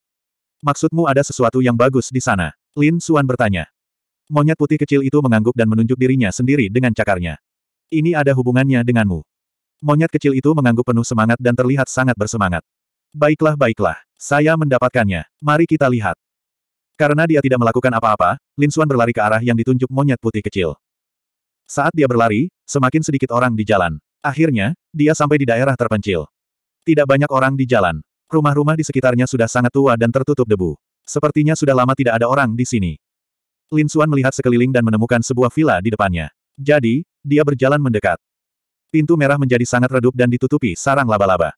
Maksudmu ada sesuatu yang bagus di sana? Lin Xuan bertanya. Monyet putih kecil itu mengangguk dan menunjuk dirinya sendiri dengan cakarnya. Ini ada hubungannya denganmu. Monyet kecil itu mengangguk penuh semangat dan terlihat sangat bersemangat. Baiklah baiklah, saya mendapatkannya, mari kita lihat. Karena dia tidak melakukan apa-apa, Lin Xuan berlari ke arah yang ditunjuk monyet putih kecil. Saat dia berlari, semakin sedikit orang di jalan. Akhirnya, dia sampai di daerah terpencil. Tidak banyak orang di jalan. Rumah-rumah di sekitarnya sudah sangat tua dan tertutup debu. Sepertinya sudah lama tidak ada orang di sini. Lin Xuan melihat sekeliling dan menemukan sebuah villa di depannya. Jadi, dia berjalan mendekat. Pintu merah menjadi sangat redup dan ditutupi sarang laba-laba.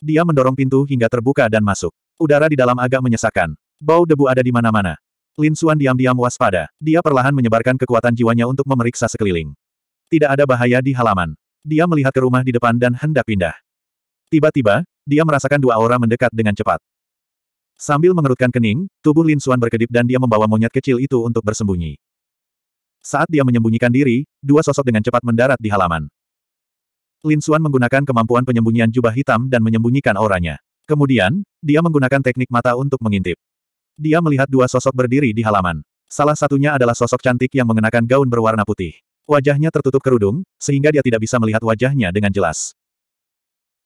Dia mendorong pintu hingga terbuka dan masuk. Udara di dalam agak menyesakkan. Bau debu ada di mana-mana. Lin Xuan diam-diam waspada. Dia perlahan menyebarkan kekuatan jiwanya untuk memeriksa sekeliling. Tidak ada bahaya di halaman. Dia melihat ke rumah di depan dan hendak pindah. Tiba-tiba, dia merasakan dua aura mendekat dengan cepat. Sambil mengerutkan kening, tubuh Lin Suan berkedip dan dia membawa monyet kecil itu untuk bersembunyi. Saat dia menyembunyikan diri, dua sosok dengan cepat mendarat di halaman. Lin Suan menggunakan kemampuan penyembunyian jubah hitam dan menyembunyikan auranya. Kemudian, dia menggunakan teknik mata untuk mengintip. Dia melihat dua sosok berdiri di halaman. Salah satunya adalah sosok cantik yang mengenakan gaun berwarna putih. Wajahnya tertutup kerudung, sehingga dia tidak bisa melihat wajahnya dengan jelas.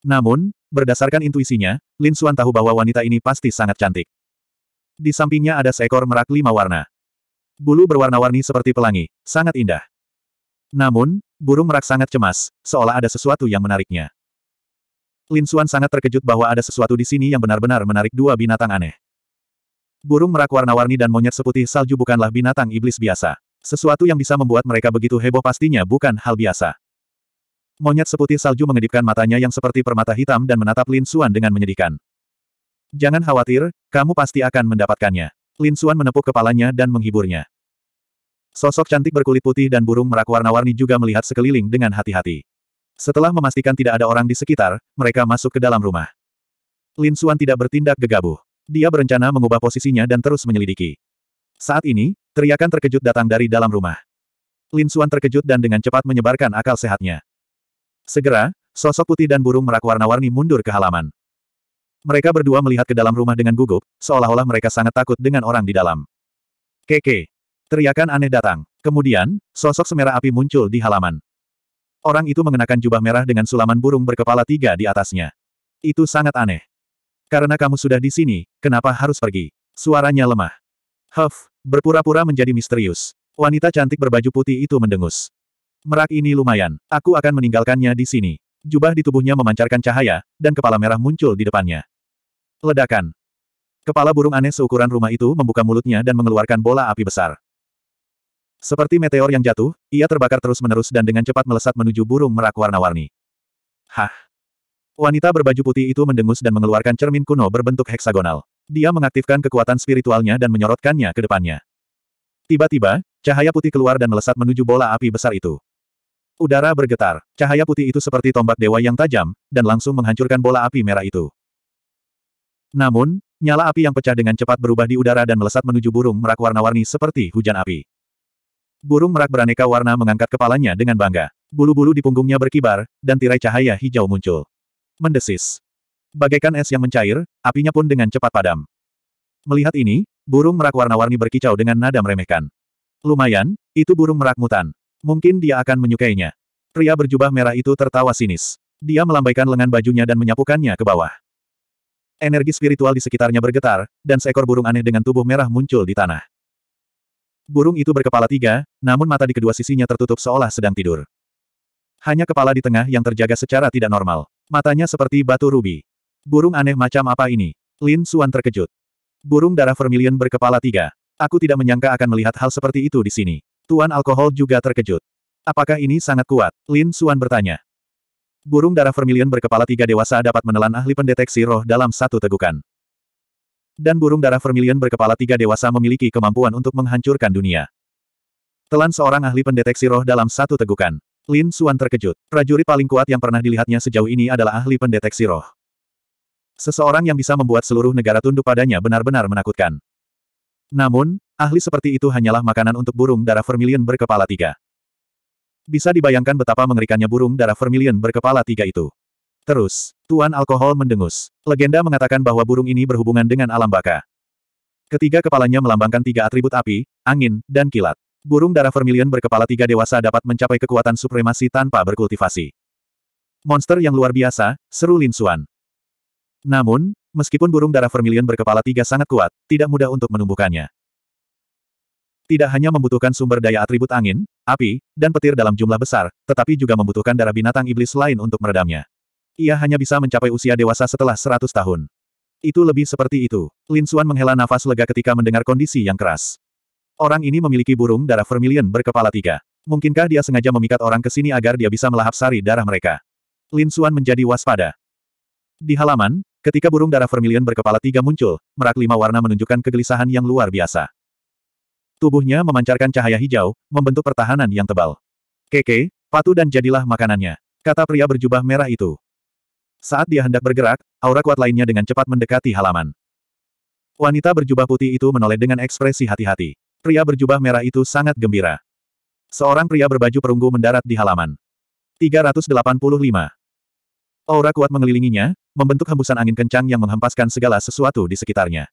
Namun, Berdasarkan intuisinya, Lin Xuan tahu bahwa wanita ini pasti sangat cantik. Di sampingnya ada seekor merak lima warna. Bulu berwarna-warni seperti pelangi, sangat indah. Namun, burung merak sangat cemas, seolah ada sesuatu yang menariknya. Lin Xuan sangat terkejut bahwa ada sesuatu di sini yang benar-benar menarik dua binatang aneh. Burung merak warna-warni dan monyet seputih salju bukanlah binatang iblis biasa. Sesuatu yang bisa membuat mereka begitu heboh pastinya bukan hal biasa. Monyet seputih salju mengedipkan matanya yang seperti permata hitam dan menatap Lin Xuan dengan menyedihkan. Jangan khawatir, kamu pasti akan mendapatkannya. Lin Xuan menepuk kepalanya dan menghiburnya. Sosok cantik berkulit putih dan burung merak warna-warni juga melihat sekeliling dengan hati-hati. Setelah memastikan tidak ada orang di sekitar, mereka masuk ke dalam rumah. Lin Xuan tidak bertindak gegabah. Dia berencana mengubah posisinya dan terus menyelidiki. Saat ini, teriakan terkejut datang dari dalam rumah. Lin Xuan terkejut dan dengan cepat menyebarkan akal sehatnya. Segera, sosok putih dan burung merak warna-warni mundur ke halaman. Mereka berdua melihat ke dalam rumah dengan gugup, seolah-olah mereka sangat takut dengan orang di dalam. Keke. Teriakan aneh datang. Kemudian, sosok semerah api muncul di halaman. Orang itu mengenakan jubah merah dengan sulaman burung berkepala tiga di atasnya. Itu sangat aneh. Karena kamu sudah di sini, kenapa harus pergi? Suaranya lemah. Huff, berpura-pura menjadi misterius. Wanita cantik berbaju putih itu mendengus. Merak ini lumayan. Aku akan meninggalkannya di sini. Jubah di tubuhnya memancarkan cahaya, dan kepala merah muncul di depannya. Ledakan. Kepala burung aneh seukuran rumah itu membuka mulutnya dan mengeluarkan bola api besar. Seperti meteor yang jatuh, ia terbakar terus-menerus dan dengan cepat melesat menuju burung merak warna-warni. Hah! Wanita berbaju putih itu mendengus dan mengeluarkan cermin kuno berbentuk heksagonal. Dia mengaktifkan kekuatan spiritualnya dan menyorotkannya ke depannya. Tiba-tiba, cahaya putih keluar dan melesat menuju bola api besar itu. Udara bergetar, cahaya putih itu seperti tombak dewa yang tajam, dan langsung menghancurkan bola api merah itu. Namun, nyala api yang pecah dengan cepat berubah di udara dan melesat menuju burung merak warna-warni seperti hujan api. Burung merak beraneka warna mengangkat kepalanya dengan bangga. Bulu-bulu di punggungnya berkibar, dan tirai cahaya hijau muncul. Mendesis. Bagaikan es yang mencair, apinya pun dengan cepat padam. Melihat ini, burung merak warna-warni berkicau dengan nada meremehkan. Lumayan, itu burung merak mutan. Mungkin dia akan menyukainya. Pria berjubah merah itu tertawa sinis. Dia melambaikan lengan bajunya dan menyapukannya ke bawah. Energi spiritual di sekitarnya bergetar, dan seekor burung aneh dengan tubuh merah muncul di tanah. Burung itu berkepala tiga, namun mata di kedua sisinya tertutup seolah sedang tidur. Hanya kepala di tengah yang terjaga secara tidak normal. Matanya seperti batu rubi. Burung aneh macam apa ini? Lin Suan terkejut. Burung darah vermilion berkepala tiga. Aku tidak menyangka akan melihat hal seperti itu di sini. Tuan Alkohol juga terkejut. Apakah ini sangat kuat? Lin Suan bertanya. Burung darah vermilion berkepala tiga dewasa dapat menelan ahli pendeteksi roh dalam satu tegukan. Dan burung darah vermilion berkepala tiga dewasa memiliki kemampuan untuk menghancurkan dunia. Telan seorang ahli pendeteksi roh dalam satu tegukan. Lin Suan terkejut. Prajurit paling kuat yang pernah dilihatnya sejauh ini adalah ahli pendeteksi roh. Seseorang yang bisa membuat seluruh negara tunduk padanya benar-benar menakutkan. Namun, Ahli seperti itu hanyalah makanan untuk burung darah vermilion berkepala tiga. Bisa dibayangkan betapa mengerikannya burung darah vermilion berkepala tiga itu. Terus, Tuan Alkohol mendengus. Legenda mengatakan bahwa burung ini berhubungan dengan alam baka. Ketiga kepalanya melambangkan tiga atribut api, angin, dan kilat. Burung darah vermilion berkepala tiga dewasa dapat mencapai kekuatan supremasi tanpa berkultivasi. Monster yang luar biasa, seru Lin Xuan. Namun, meskipun burung darah vermilion berkepala tiga sangat kuat, tidak mudah untuk menumbuhkannya. Tidak hanya membutuhkan sumber daya atribut angin, api, dan petir dalam jumlah besar, tetapi juga membutuhkan darah binatang iblis lain untuk meredamnya. Ia hanya bisa mencapai usia dewasa setelah 100 tahun. Itu lebih seperti itu. Lin Xuan menghela nafas lega ketika mendengar kondisi yang keras. Orang ini memiliki burung darah vermilion berkepala tiga. Mungkinkah dia sengaja memikat orang ke sini agar dia bisa melahap sari darah mereka? Lin Xuan menjadi waspada. Di halaman, ketika burung darah vermilion berkepala tiga muncul, merak lima warna menunjukkan kegelisahan yang luar biasa. Tubuhnya memancarkan cahaya hijau, membentuk pertahanan yang tebal. Keke, patuh dan jadilah makanannya, kata pria berjubah merah itu. Saat dia hendak bergerak, aura kuat lainnya dengan cepat mendekati halaman. Wanita berjubah putih itu menoleh dengan ekspresi hati-hati. Pria berjubah merah itu sangat gembira. Seorang pria berbaju perunggu mendarat di halaman. 385. Aura kuat mengelilinginya, membentuk hembusan angin kencang yang menghempaskan segala sesuatu di sekitarnya.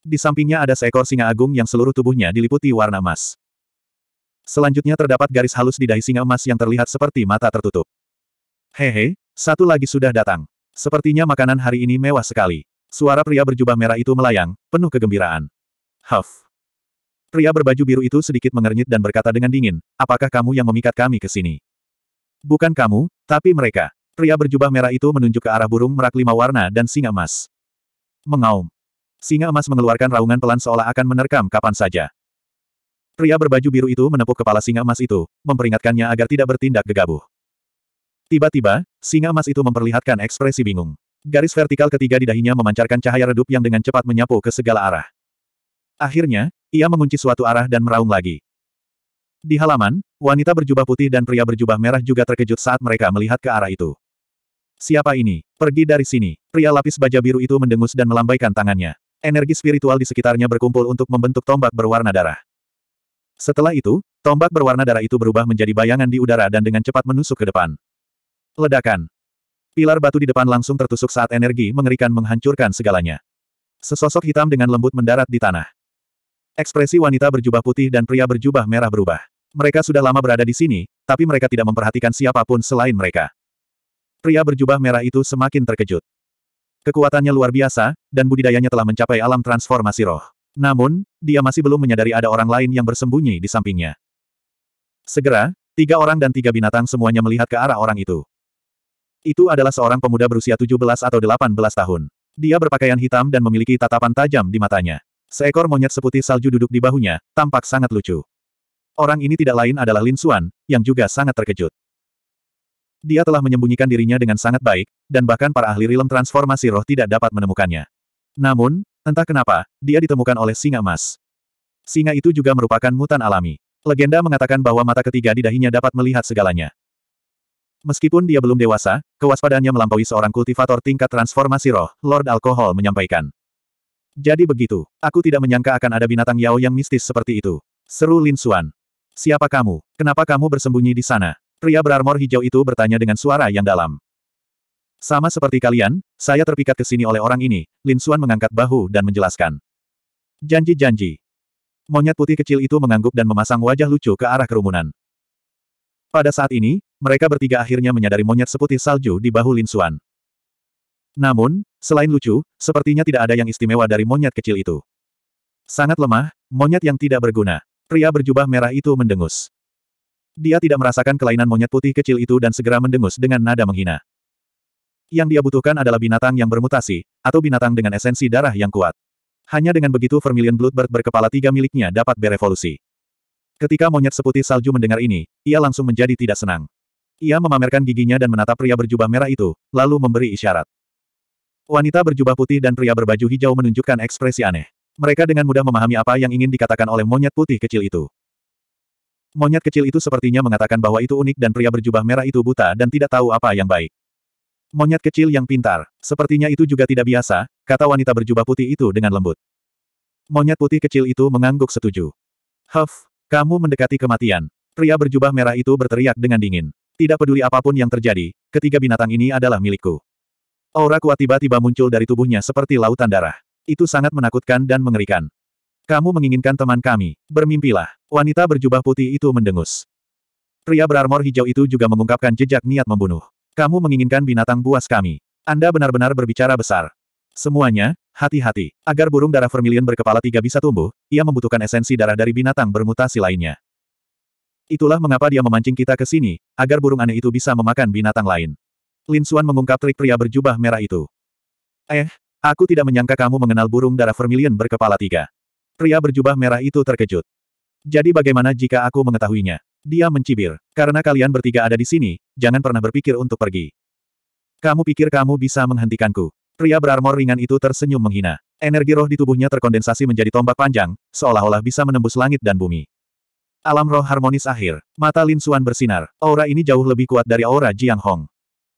Di sampingnya ada seekor singa agung yang seluruh tubuhnya diliputi warna emas. Selanjutnya terdapat garis halus di dahi singa emas yang terlihat seperti mata tertutup. Hehe, satu lagi sudah datang. Sepertinya makanan hari ini mewah sekali. Suara pria berjubah merah itu melayang, penuh kegembiraan. Huff. Pria berbaju biru itu sedikit mengernyit dan berkata dengan dingin, apakah kamu yang memikat kami ke sini? Bukan kamu, tapi mereka. Pria berjubah merah itu menunjuk ke arah burung merak lima warna dan singa emas. Mengaum. Singa emas mengeluarkan raungan pelan seolah akan menerkam kapan saja. Pria berbaju biru itu menepuk kepala singa emas itu, memperingatkannya agar tidak bertindak gegabah. Tiba-tiba, singa emas itu memperlihatkan ekspresi bingung. Garis vertikal ketiga di dahinya memancarkan cahaya redup yang dengan cepat menyapu ke segala arah. Akhirnya, ia mengunci suatu arah dan meraung lagi. Di halaman, wanita berjubah putih dan pria berjubah merah juga terkejut saat mereka melihat ke arah itu. Siapa ini? Pergi dari sini. Pria lapis baja biru itu mendengus dan melambaikan tangannya. Energi spiritual di sekitarnya berkumpul untuk membentuk tombak berwarna darah. Setelah itu, tombak berwarna darah itu berubah menjadi bayangan di udara dan dengan cepat menusuk ke depan. Ledakan. Pilar batu di depan langsung tertusuk saat energi mengerikan menghancurkan segalanya. Sesosok hitam dengan lembut mendarat di tanah. Ekspresi wanita berjubah putih dan pria berjubah merah berubah. Mereka sudah lama berada di sini, tapi mereka tidak memperhatikan siapapun selain mereka. Pria berjubah merah itu semakin terkejut. Kekuatannya luar biasa, dan budidayanya telah mencapai alam transformasi roh. Namun, dia masih belum menyadari ada orang lain yang bersembunyi di sampingnya. Segera, tiga orang dan tiga binatang semuanya melihat ke arah orang itu. Itu adalah seorang pemuda berusia 17 atau 18 tahun. Dia berpakaian hitam dan memiliki tatapan tajam di matanya. Seekor monyet seputih salju duduk di bahunya, tampak sangat lucu. Orang ini tidak lain adalah Lin Suan, yang juga sangat terkejut. Dia telah menyembunyikan dirinya dengan sangat baik, dan bahkan para ahli rilem transformasi roh tidak dapat menemukannya. Namun, entah kenapa, dia ditemukan oleh singa emas. Singa itu juga merupakan mutan alami. Legenda mengatakan bahwa mata ketiga di dahinya dapat melihat segalanya. Meskipun dia belum dewasa, kewaspadaannya melampaui seorang kultivator tingkat transformasi roh, Lord Alkohol menyampaikan. Jadi begitu, aku tidak menyangka akan ada binatang Yao yang mistis seperti itu. Seru Lin Xuan. Siapa kamu? Kenapa kamu bersembunyi di sana? Pria berarmor hijau itu bertanya dengan suara yang dalam. Sama seperti kalian, saya terpikat ke sini oleh orang ini, Lin Xuan mengangkat bahu dan menjelaskan. Janji-janji. Monyet putih kecil itu mengangguk dan memasang wajah lucu ke arah kerumunan. Pada saat ini, mereka bertiga akhirnya menyadari monyet seputih salju di bahu Lin Xuan. Namun, selain lucu, sepertinya tidak ada yang istimewa dari monyet kecil itu. Sangat lemah, monyet yang tidak berguna. Pria berjubah merah itu mendengus. Dia tidak merasakan kelainan monyet putih kecil itu dan segera mendengus dengan nada menghina. Yang dia butuhkan adalah binatang yang bermutasi, atau binatang dengan esensi darah yang kuat. Hanya dengan begitu Vermilion Bloodbird berkepala tiga miliknya dapat berevolusi. Ketika monyet seputih salju mendengar ini, ia langsung menjadi tidak senang. Ia memamerkan giginya dan menatap pria berjubah merah itu, lalu memberi isyarat. Wanita berjubah putih dan pria berbaju hijau menunjukkan ekspresi aneh. Mereka dengan mudah memahami apa yang ingin dikatakan oleh monyet putih kecil itu. Monyet kecil itu sepertinya mengatakan bahwa itu unik dan pria berjubah merah itu buta dan tidak tahu apa yang baik. Monyet kecil yang pintar, sepertinya itu juga tidak biasa, kata wanita berjubah putih itu dengan lembut. Monyet putih kecil itu mengangguk setuju. Huff, kamu mendekati kematian. Pria berjubah merah itu berteriak dengan dingin. Tidak peduli apapun yang terjadi, ketiga binatang ini adalah milikku. Aura kuat tiba-tiba muncul dari tubuhnya seperti lautan darah. Itu sangat menakutkan dan mengerikan. Kamu menginginkan teman kami, bermimpilah. Wanita berjubah putih itu mendengus. Pria berarmor hijau itu juga mengungkapkan jejak niat membunuh. Kamu menginginkan binatang buas kami. Anda benar-benar berbicara besar. Semuanya, hati-hati. Agar burung darah vermilion berkepala tiga bisa tumbuh, ia membutuhkan esensi darah dari binatang bermutasi lainnya. Itulah mengapa dia memancing kita ke sini, agar burung aneh itu bisa memakan binatang lain. Lin Xuan mengungkap trik pria berjubah merah itu. Eh, aku tidak menyangka kamu mengenal burung darah vermilion berkepala tiga. Pria berjubah merah itu terkejut. Jadi bagaimana jika aku mengetahuinya? Dia mencibir. Karena kalian bertiga ada di sini, jangan pernah berpikir untuk pergi. Kamu pikir kamu bisa menghentikanku? Pria berarmor ringan itu tersenyum menghina. Energi roh di tubuhnya terkondensasi menjadi tombak panjang, seolah-olah bisa menembus langit dan bumi. Alam roh harmonis akhir. Mata Lin Suan bersinar. Aura ini jauh lebih kuat dari aura Jiang Hong.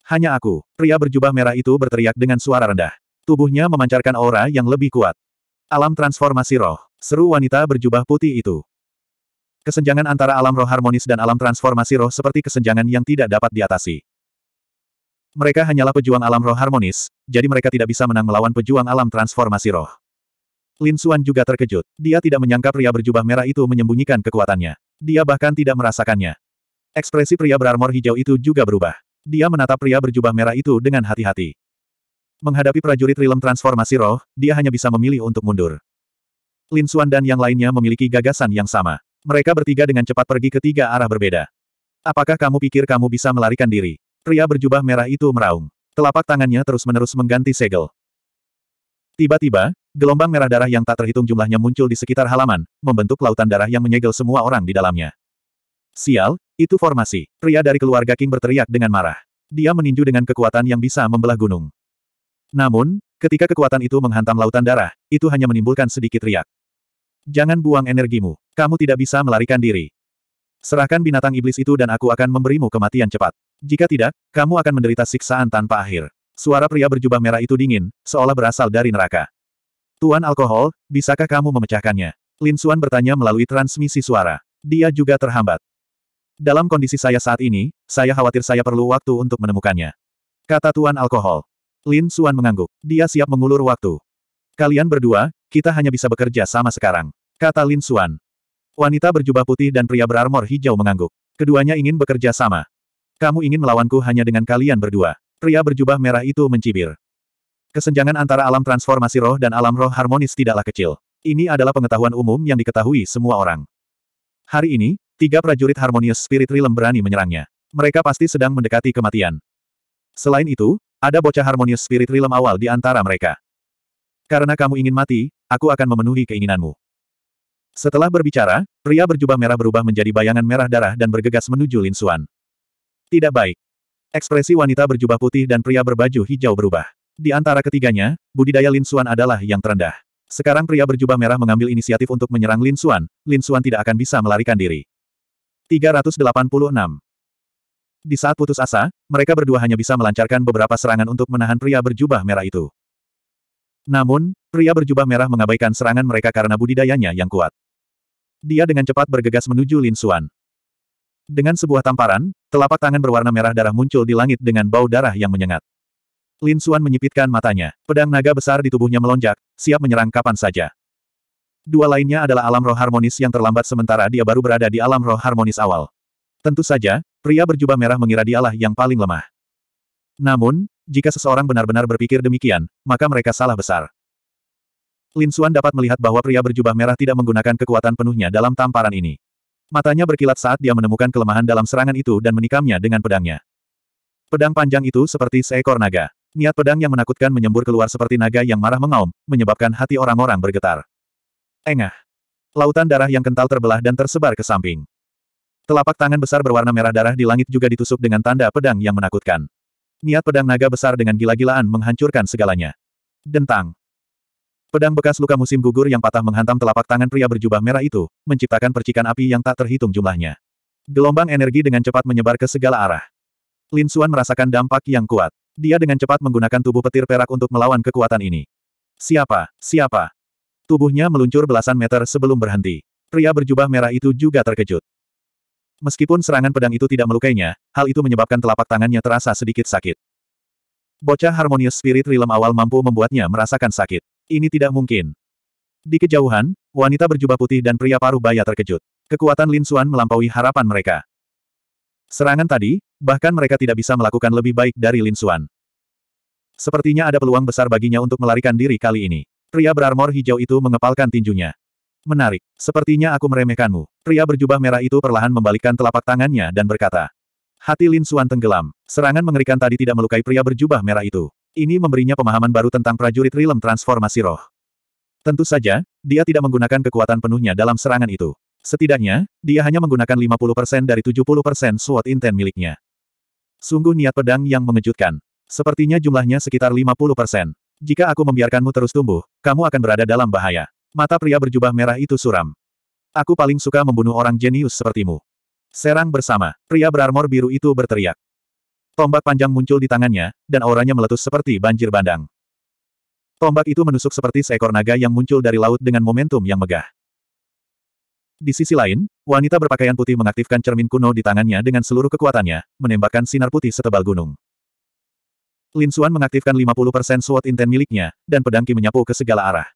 Hanya aku, pria berjubah merah itu berteriak dengan suara rendah. Tubuhnya memancarkan aura yang lebih kuat. Alam transformasi roh. Seru wanita berjubah putih itu. Kesenjangan antara alam roh harmonis dan alam transformasi roh seperti kesenjangan yang tidak dapat diatasi. Mereka hanyalah pejuang alam roh harmonis, jadi mereka tidak bisa menang melawan pejuang alam transformasi roh. Lin Xuan juga terkejut. Dia tidak menyangka pria berjubah merah itu menyembunyikan kekuatannya. Dia bahkan tidak merasakannya. Ekspresi pria berarmor hijau itu juga berubah. Dia menatap pria berjubah merah itu dengan hati-hati. Menghadapi prajurit rilem transformasi roh, dia hanya bisa memilih untuk mundur. Lin Suan dan yang lainnya memiliki gagasan yang sama. Mereka bertiga dengan cepat pergi ke tiga arah berbeda. Apakah kamu pikir kamu bisa melarikan diri? Pria berjubah merah itu meraung. Telapak tangannya terus-menerus mengganti segel. Tiba-tiba, gelombang merah darah yang tak terhitung jumlahnya muncul di sekitar halaman, membentuk lautan darah yang menyegel semua orang di dalamnya. Sial, itu formasi. Pria dari keluarga King berteriak dengan marah. Dia meninju dengan kekuatan yang bisa membelah gunung. Namun, ketika kekuatan itu menghantam lautan darah, itu hanya menimbulkan sedikit riak. Jangan buang energimu. Kamu tidak bisa melarikan diri. Serahkan binatang iblis itu dan aku akan memberimu kematian cepat. Jika tidak, kamu akan menderita siksaan tanpa akhir. Suara pria berjubah merah itu dingin, seolah berasal dari neraka. Tuan alkohol, bisakah kamu memecahkannya? Lin Xuan bertanya melalui transmisi suara. Dia juga terhambat. Dalam kondisi saya saat ini, saya khawatir saya perlu waktu untuk menemukannya. Kata Tuan Alkohol. Lin Xuan mengangguk. Dia siap mengulur waktu. Kalian berdua, kita hanya bisa bekerja sama sekarang. Kata Lin Xuan. Wanita berjubah putih dan pria berarmor hijau mengangguk. Keduanya ingin bekerja sama. Kamu ingin melawanku hanya dengan kalian berdua. Pria berjubah merah itu mencibir. Kesenjangan antara alam transformasi roh dan alam roh harmonis tidaklah kecil. Ini adalah pengetahuan umum yang diketahui semua orang. Hari ini, tiga prajurit harmonius Spirit Realm berani menyerangnya. Mereka pasti sedang mendekati kematian. Selain itu, ada bocah harmonius Spirit Realm awal di antara mereka. Karena kamu ingin mati, aku akan memenuhi keinginanmu. Setelah berbicara, pria berjubah merah berubah menjadi bayangan merah darah dan bergegas menuju Lin Xuan. Tidak baik. Ekspresi wanita berjubah putih dan pria berbaju hijau berubah. Di antara ketiganya, budidaya Lin Xuan adalah yang terendah. Sekarang pria berjubah merah mengambil inisiatif untuk menyerang Lin Xuan, Lin Xuan tidak akan bisa melarikan diri. 386. Di saat putus asa, mereka berdua hanya bisa melancarkan beberapa serangan untuk menahan pria berjubah merah itu. Namun, pria berjubah merah mengabaikan serangan mereka karena budidayanya yang kuat. Dia dengan cepat bergegas menuju Lin Xuan. Dengan sebuah tamparan, telapak tangan berwarna merah darah muncul di langit dengan bau darah yang menyengat. Lin Xuan menyipitkan matanya. Pedang naga besar di tubuhnya melonjak, siap menyerang kapan saja. Dua lainnya adalah alam roh harmonis yang terlambat sementara dia baru berada di alam roh harmonis awal. Tentu saja, pria berjubah merah mengira dialah yang paling lemah. Namun, jika seseorang benar-benar berpikir demikian, maka mereka salah besar. Lin Xuan dapat melihat bahwa pria berjubah merah tidak menggunakan kekuatan penuhnya dalam tamparan ini. Matanya berkilat saat dia menemukan kelemahan dalam serangan itu dan menikamnya dengan pedangnya. Pedang panjang itu seperti seekor naga. Niat pedang yang menakutkan menyembur keluar seperti naga yang marah mengaum, menyebabkan hati orang-orang bergetar. Engah. Lautan darah yang kental terbelah dan tersebar ke samping. Telapak tangan besar berwarna merah darah di langit juga ditusuk dengan tanda pedang yang menakutkan. Niat pedang naga besar dengan gila-gilaan menghancurkan segalanya. Dentang. Pedang bekas luka musim gugur yang patah menghantam telapak tangan pria berjubah merah itu, menciptakan percikan api yang tak terhitung jumlahnya. Gelombang energi dengan cepat menyebar ke segala arah. Lin Xuan merasakan dampak yang kuat. Dia dengan cepat menggunakan tubuh petir perak untuk melawan kekuatan ini. Siapa? Siapa? Tubuhnya meluncur belasan meter sebelum berhenti. Pria berjubah merah itu juga terkejut. Meskipun serangan pedang itu tidak melukainya, hal itu menyebabkan telapak tangannya terasa sedikit sakit. Bocah harmonius spirit rilem awal mampu membuatnya merasakan sakit. Ini tidak mungkin. Di kejauhan, wanita berjubah putih dan pria paruh baya terkejut. Kekuatan Lin Xuan melampaui harapan mereka. Serangan tadi, bahkan mereka tidak bisa melakukan lebih baik dari Lin Xuan. Sepertinya ada peluang besar baginya untuk melarikan diri kali ini. Pria berarmor hijau itu mengepalkan tinjunya. Menarik. Sepertinya aku meremehkanmu. Pria berjubah merah itu perlahan membalikkan telapak tangannya dan berkata. Hati Lin Suan tenggelam. Serangan mengerikan tadi tidak melukai pria berjubah merah itu. Ini memberinya pemahaman baru tentang prajurit Rilem Transformasi Roh. Tentu saja, dia tidak menggunakan kekuatan penuhnya dalam serangan itu. Setidaknya, dia hanya menggunakan 50% dari 70% SWOT intent miliknya. Sungguh niat pedang yang mengejutkan. Sepertinya jumlahnya sekitar 50%. Jika aku membiarkanmu terus tumbuh, kamu akan berada dalam bahaya. Mata pria berjubah merah itu suram. Aku paling suka membunuh orang jenius sepertimu. Serang bersama, pria berarmor biru itu berteriak. Tombak panjang muncul di tangannya, dan auranya meletus seperti banjir bandang. Tombak itu menusuk seperti seekor naga yang muncul dari laut dengan momentum yang megah. Di sisi lain, wanita berpakaian putih mengaktifkan cermin kuno di tangannya dengan seluruh kekuatannya, menembakkan sinar putih setebal gunung. Lin Suan mengaktifkan 50% SWAT intent miliknya, dan pedangki menyapu ke segala arah.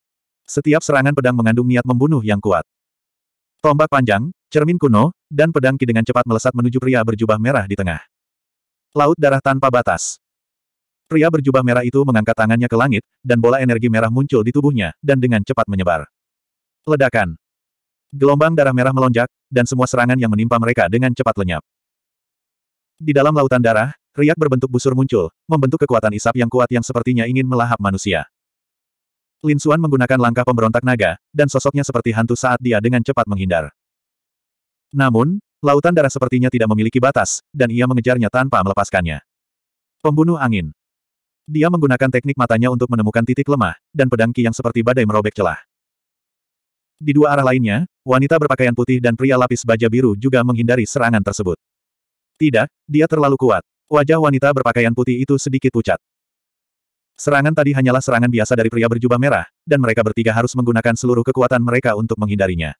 Setiap serangan pedang mengandung niat membunuh yang kuat. Tombak panjang, cermin kuno, dan pedang ki dengan cepat melesat menuju pria berjubah merah di tengah. Laut darah tanpa batas. Pria berjubah merah itu mengangkat tangannya ke langit, dan bola energi merah muncul di tubuhnya, dan dengan cepat menyebar. Ledakan. Gelombang darah merah melonjak, dan semua serangan yang menimpa mereka dengan cepat lenyap. Di dalam lautan darah, riak berbentuk busur muncul, membentuk kekuatan isap yang kuat yang sepertinya ingin melahap manusia. Lin Xuan menggunakan langkah pemberontak naga, dan sosoknya seperti hantu saat dia dengan cepat menghindar. Namun, lautan darah sepertinya tidak memiliki batas, dan ia mengejarnya tanpa melepaskannya. Pembunuh angin. Dia menggunakan teknik matanya untuk menemukan titik lemah, dan pedang ki yang seperti badai merobek celah. Di dua arah lainnya, wanita berpakaian putih dan pria lapis baja biru juga menghindari serangan tersebut. Tidak, dia terlalu kuat. Wajah wanita berpakaian putih itu sedikit pucat. Serangan tadi hanyalah serangan biasa dari pria berjubah merah, dan mereka bertiga harus menggunakan seluruh kekuatan mereka untuk menghindarinya.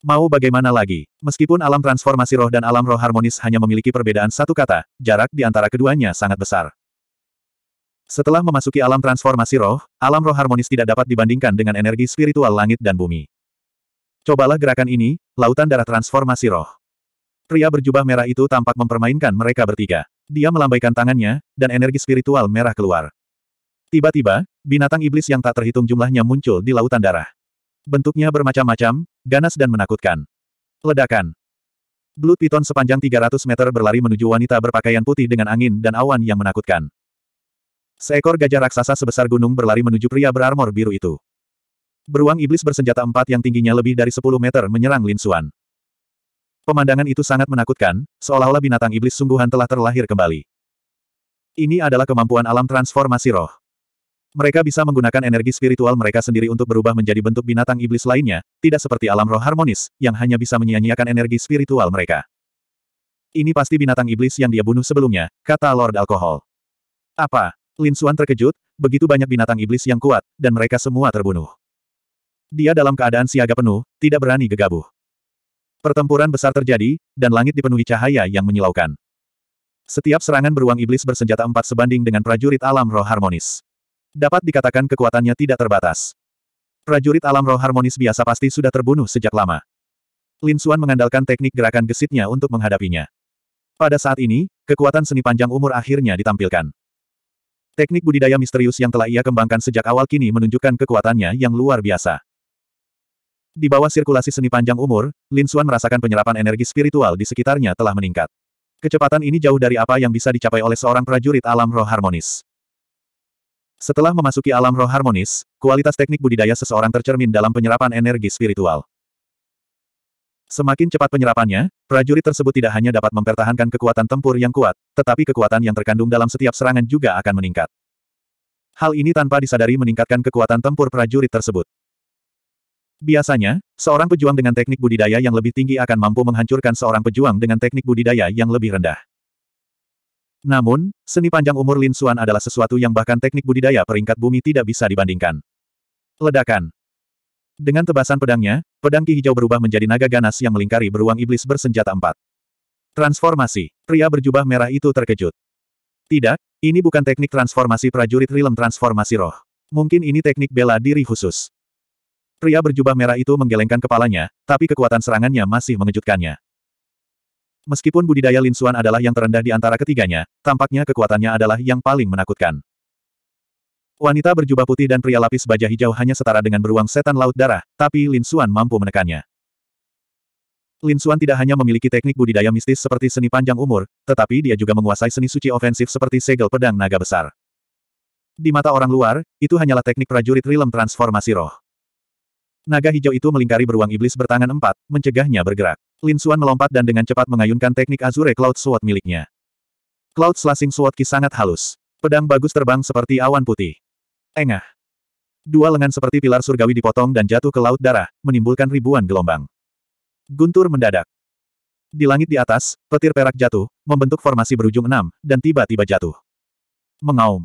Mau bagaimana lagi? Meskipun alam transformasi roh dan alam roh harmonis hanya memiliki perbedaan satu kata, jarak di antara keduanya sangat besar. Setelah memasuki alam transformasi roh, alam roh harmonis tidak dapat dibandingkan dengan energi spiritual langit dan bumi. Cobalah gerakan ini, lautan darah transformasi roh. Pria berjubah merah itu tampak mempermainkan mereka bertiga. Dia melambaikan tangannya, dan energi spiritual merah keluar. Tiba-tiba, binatang iblis yang tak terhitung jumlahnya muncul di lautan darah. Bentuknya bermacam-macam, ganas dan menakutkan. Ledakan. Blood Python sepanjang 300 meter berlari menuju wanita berpakaian putih dengan angin dan awan yang menakutkan. Seekor gajah raksasa sebesar gunung berlari menuju pria berarmor biru itu. Beruang iblis bersenjata empat yang tingginya lebih dari 10 meter menyerang Lin Xuan. Pemandangan itu sangat menakutkan, seolah-olah binatang iblis sungguhan telah terlahir kembali. Ini adalah kemampuan alam transformasi roh. Mereka bisa menggunakan energi spiritual mereka sendiri untuk berubah menjadi bentuk binatang iblis lainnya, tidak seperti alam roh harmonis, yang hanya bisa menyia-nyiakan energi spiritual mereka. Ini pasti binatang iblis yang dia bunuh sebelumnya, kata Lord Alkohol. Apa? Lin Xuan terkejut, begitu banyak binatang iblis yang kuat, dan mereka semua terbunuh. Dia dalam keadaan siaga penuh, tidak berani gegabah. Pertempuran besar terjadi, dan langit dipenuhi cahaya yang menyilaukan. Setiap serangan beruang iblis bersenjata empat sebanding dengan prajurit alam roh harmonis. Dapat dikatakan kekuatannya tidak terbatas. Prajurit alam roh harmonis biasa pasti sudah terbunuh sejak lama. Lin Xuan mengandalkan teknik gerakan gesitnya untuk menghadapinya. Pada saat ini, kekuatan seni panjang umur akhirnya ditampilkan. Teknik budidaya misterius yang telah ia kembangkan sejak awal kini menunjukkan kekuatannya yang luar biasa. Di bawah sirkulasi seni panjang umur, Lin Xuan merasakan penyerapan energi spiritual di sekitarnya telah meningkat. Kecepatan ini jauh dari apa yang bisa dicapai oleh seorang prajurit alam roh harmonis. Setelah memasuki alam roh harmonis, kualitas teknik budidaya seseorang tercermin dalam penyerapan energi spiritual. Semakin cepat penyerapannya, prajurit tersebut tidak hanya dapat mempertahankan kekuatan tempur yang kuat, tetapi kekuatan yang terkandung dalam setiap serangan juga akan meningkat. Hal ini tanpa disadari meningkatkan kekuatan tempur prajurit tersebut. Biasanya, seorang pejuang dengan teknik budidaya yang lebih tinggi akan mampu menghancurkan seorang pejuang dengan teknik budidaya yang lebih rendah. Namun, seni panjang umur Lin Xuan adalah sesuatu yang bahkan teknik budidaya peringkat bumi tidak bisa dibandingkan. Ledakan. Dengan tebasan pedangnya, pedang ki hijau berubah menjadi naga ganas yang melingkari beruang iblis bersenjata empat. Transformasi. Pria berjubah merah itu terkejut. Tidak, ini bukan teknik transformasi prajurit rilem transformasi roh. Mungkin ini teknik bela diri khusus. Pria berjubah merah itu menggelengkan kepalanya, tapi kekuatan serangannya masih mengejutkannya. Meskipun budidaya Lin Linsuan adalah yang terendah di antara ketiganya, tampaknya kekuatannya adalah yang paling menakutkan. Wanita berjubah putih dan pria lapis baja hijau hanya setara dengan beruang setan laut darah, tapi Lin Linsuan mampu menekannya. Lin Linsuan tidak hanya memiliki teknik budidaya mistis seperti seni panjang umur, tetapi dia juga menguasai seni suci ofensif seperti segel pedang naga besar. Di mata orang luar, itu hanyalah teknik prajurit rilem transformasi roh. Naga hijau itu melingkari beruang iblis bertangan empat, mencegahnya bergerak. Lin Xuan melompat dan dengan cepat mengayunkan teknik Azure Cloud Sword miliknya. Cloud Slashing Sword Ki sangat halus. Pedang bagus terbang seperti awan putih. Engah. Dua lengan seperti pilar surgawi dipotong dan jatuh ke laut darah, menimbulkan ribuan gelombang. Guntur mendadak. Di langit di atas, petir perak jatuh, membentuk formasi berujung enam, dan tiba-tiba jatuh. Mengaum.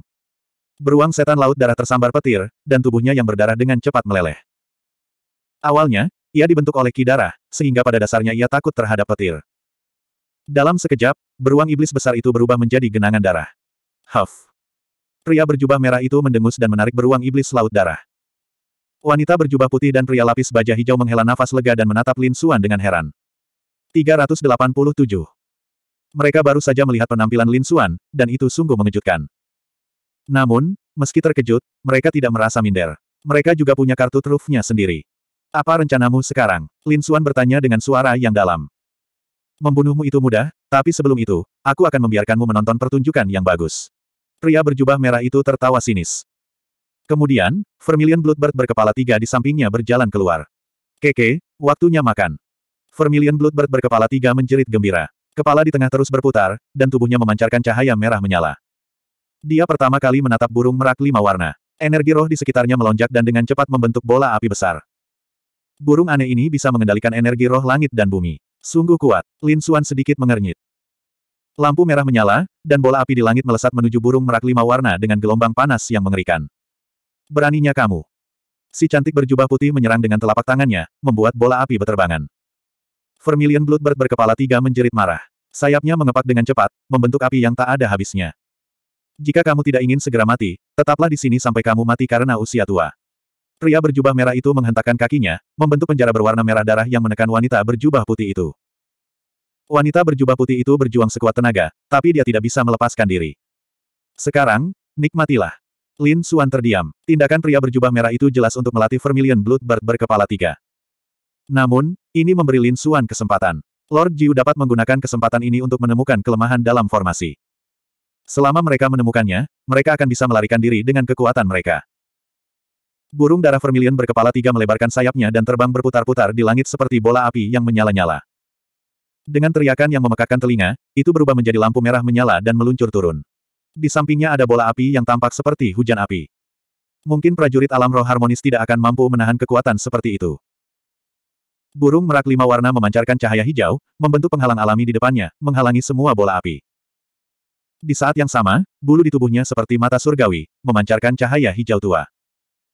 Beruang setan laut darah tersambar petir, dan tubuhnya yang berdarah dengan cepat meleleh. Awalnya, ia dibentuk oleh Kidara, sehingga pada dasarnya ia takut terhadap petir. Dalam sekejap, beruang iblis besar itu berubah menjadi genangan darah. Huff. Pria berjubah merah itu mendengus dan menarik beruang iblis laut darah. Wanita berjubah putih dan pria lapis baja hijau menghela nafas lega dan menatap Lin Suan dengan heran. 387. Mereka baru saja melihat penampilan Lin Suan, dan itu sungguh mengejutkan. Namun, meski terkejut, mereka tidak merasa minder. Mereka juga punya kartu trufnya sendiri. Apa rencanamu sekarang? Lin Suan bertanya dengan suara yang dalam. Membunuhmu itu mudah, tapi sebelum itu, aku akan membiarkanmu menonton pertunjukan yang bagus. Pria berjubah merah itu tertawa sinis. Kemudian, Vermilion Bloodbird berkepala tiga di sampingnya berjalan keluar. Keke, waktunya makan. Vermilion Bloodbird berkepala tiga menjerit gembira. Kepala di tengah terus berputar, dan tubuhnya memancarkan cahaya merah menyala. Dia pertama kali menatap burung merak lima warna. Energi roh di sekitarnya melonjak dan dengan cepat membentuk bola api besar. Burung aneh ini bisa mengendalikan energi roh langit dan bumi. Sungguh kuat. Lin Suan sedikit mengernyit. Lampu merah menyala, dan bola api di langit melesat menuju burung merak lima warna dengan gelombang panas yang mengerikan. Beraninya kamu. Si cantik berjubah putih menyerang dengan telapak tangannya, membuat bola api berterbangan. Vermilion Bloodbird berkepala tiga menjerit marah. Sayapnya mengepak dengan cepat, membentuk api yang tak ada habisnya. Jika kamu tidak ingin segera mati, tetaplah di sini sampai kamu mati karena usia tua. Pria berjubah merah itu menghentakkan kakinya, membentuk penjara berwarna merah darah yang menekan wanita berjubah putih itu. Wanita berjubah putih itu berjuang sekuat tenaga, tapi dia tidak bisa melepaskan diri. Sekarang, nikmatilah. Lin Suan terdiam. Tindakan pria berjubah merah itu jelas untuk melatih Vermilion Bloodbird berkepala tiga. Namun, ini memberi Lin Suan kesempatan. Lord Jiu dapat menggunakan kesempatan ini untuk menemukan kelemahan dalam formasi. Selama mereka menemukannya, mereka akan bisa melarikan diri dengan kekuatan mereka. Burung darah vermilion berkepala tiga melebarkan sayapnya dan terbang berputar-putar di langit seperti bola api yang menyala-nyala. Dengan teriakan yang memekakkan telinga, itu berubah menjadi lampu merah menyala dan meluncur turun. Di sampingnya ada bola api yang tampak seperti hujan api. Mungkin prajurit alam roh harmonis tidak akan mampu menahan kekuatan seperti itu. Burung merak lima warna memancarkan cahaya hijau, membentuk penghalang alami di depannya, menghalangi semua bola api. Di saat yang sama, bulu di tubuhnya seperti mata surgawi, memancarkan cahaya hijau tua.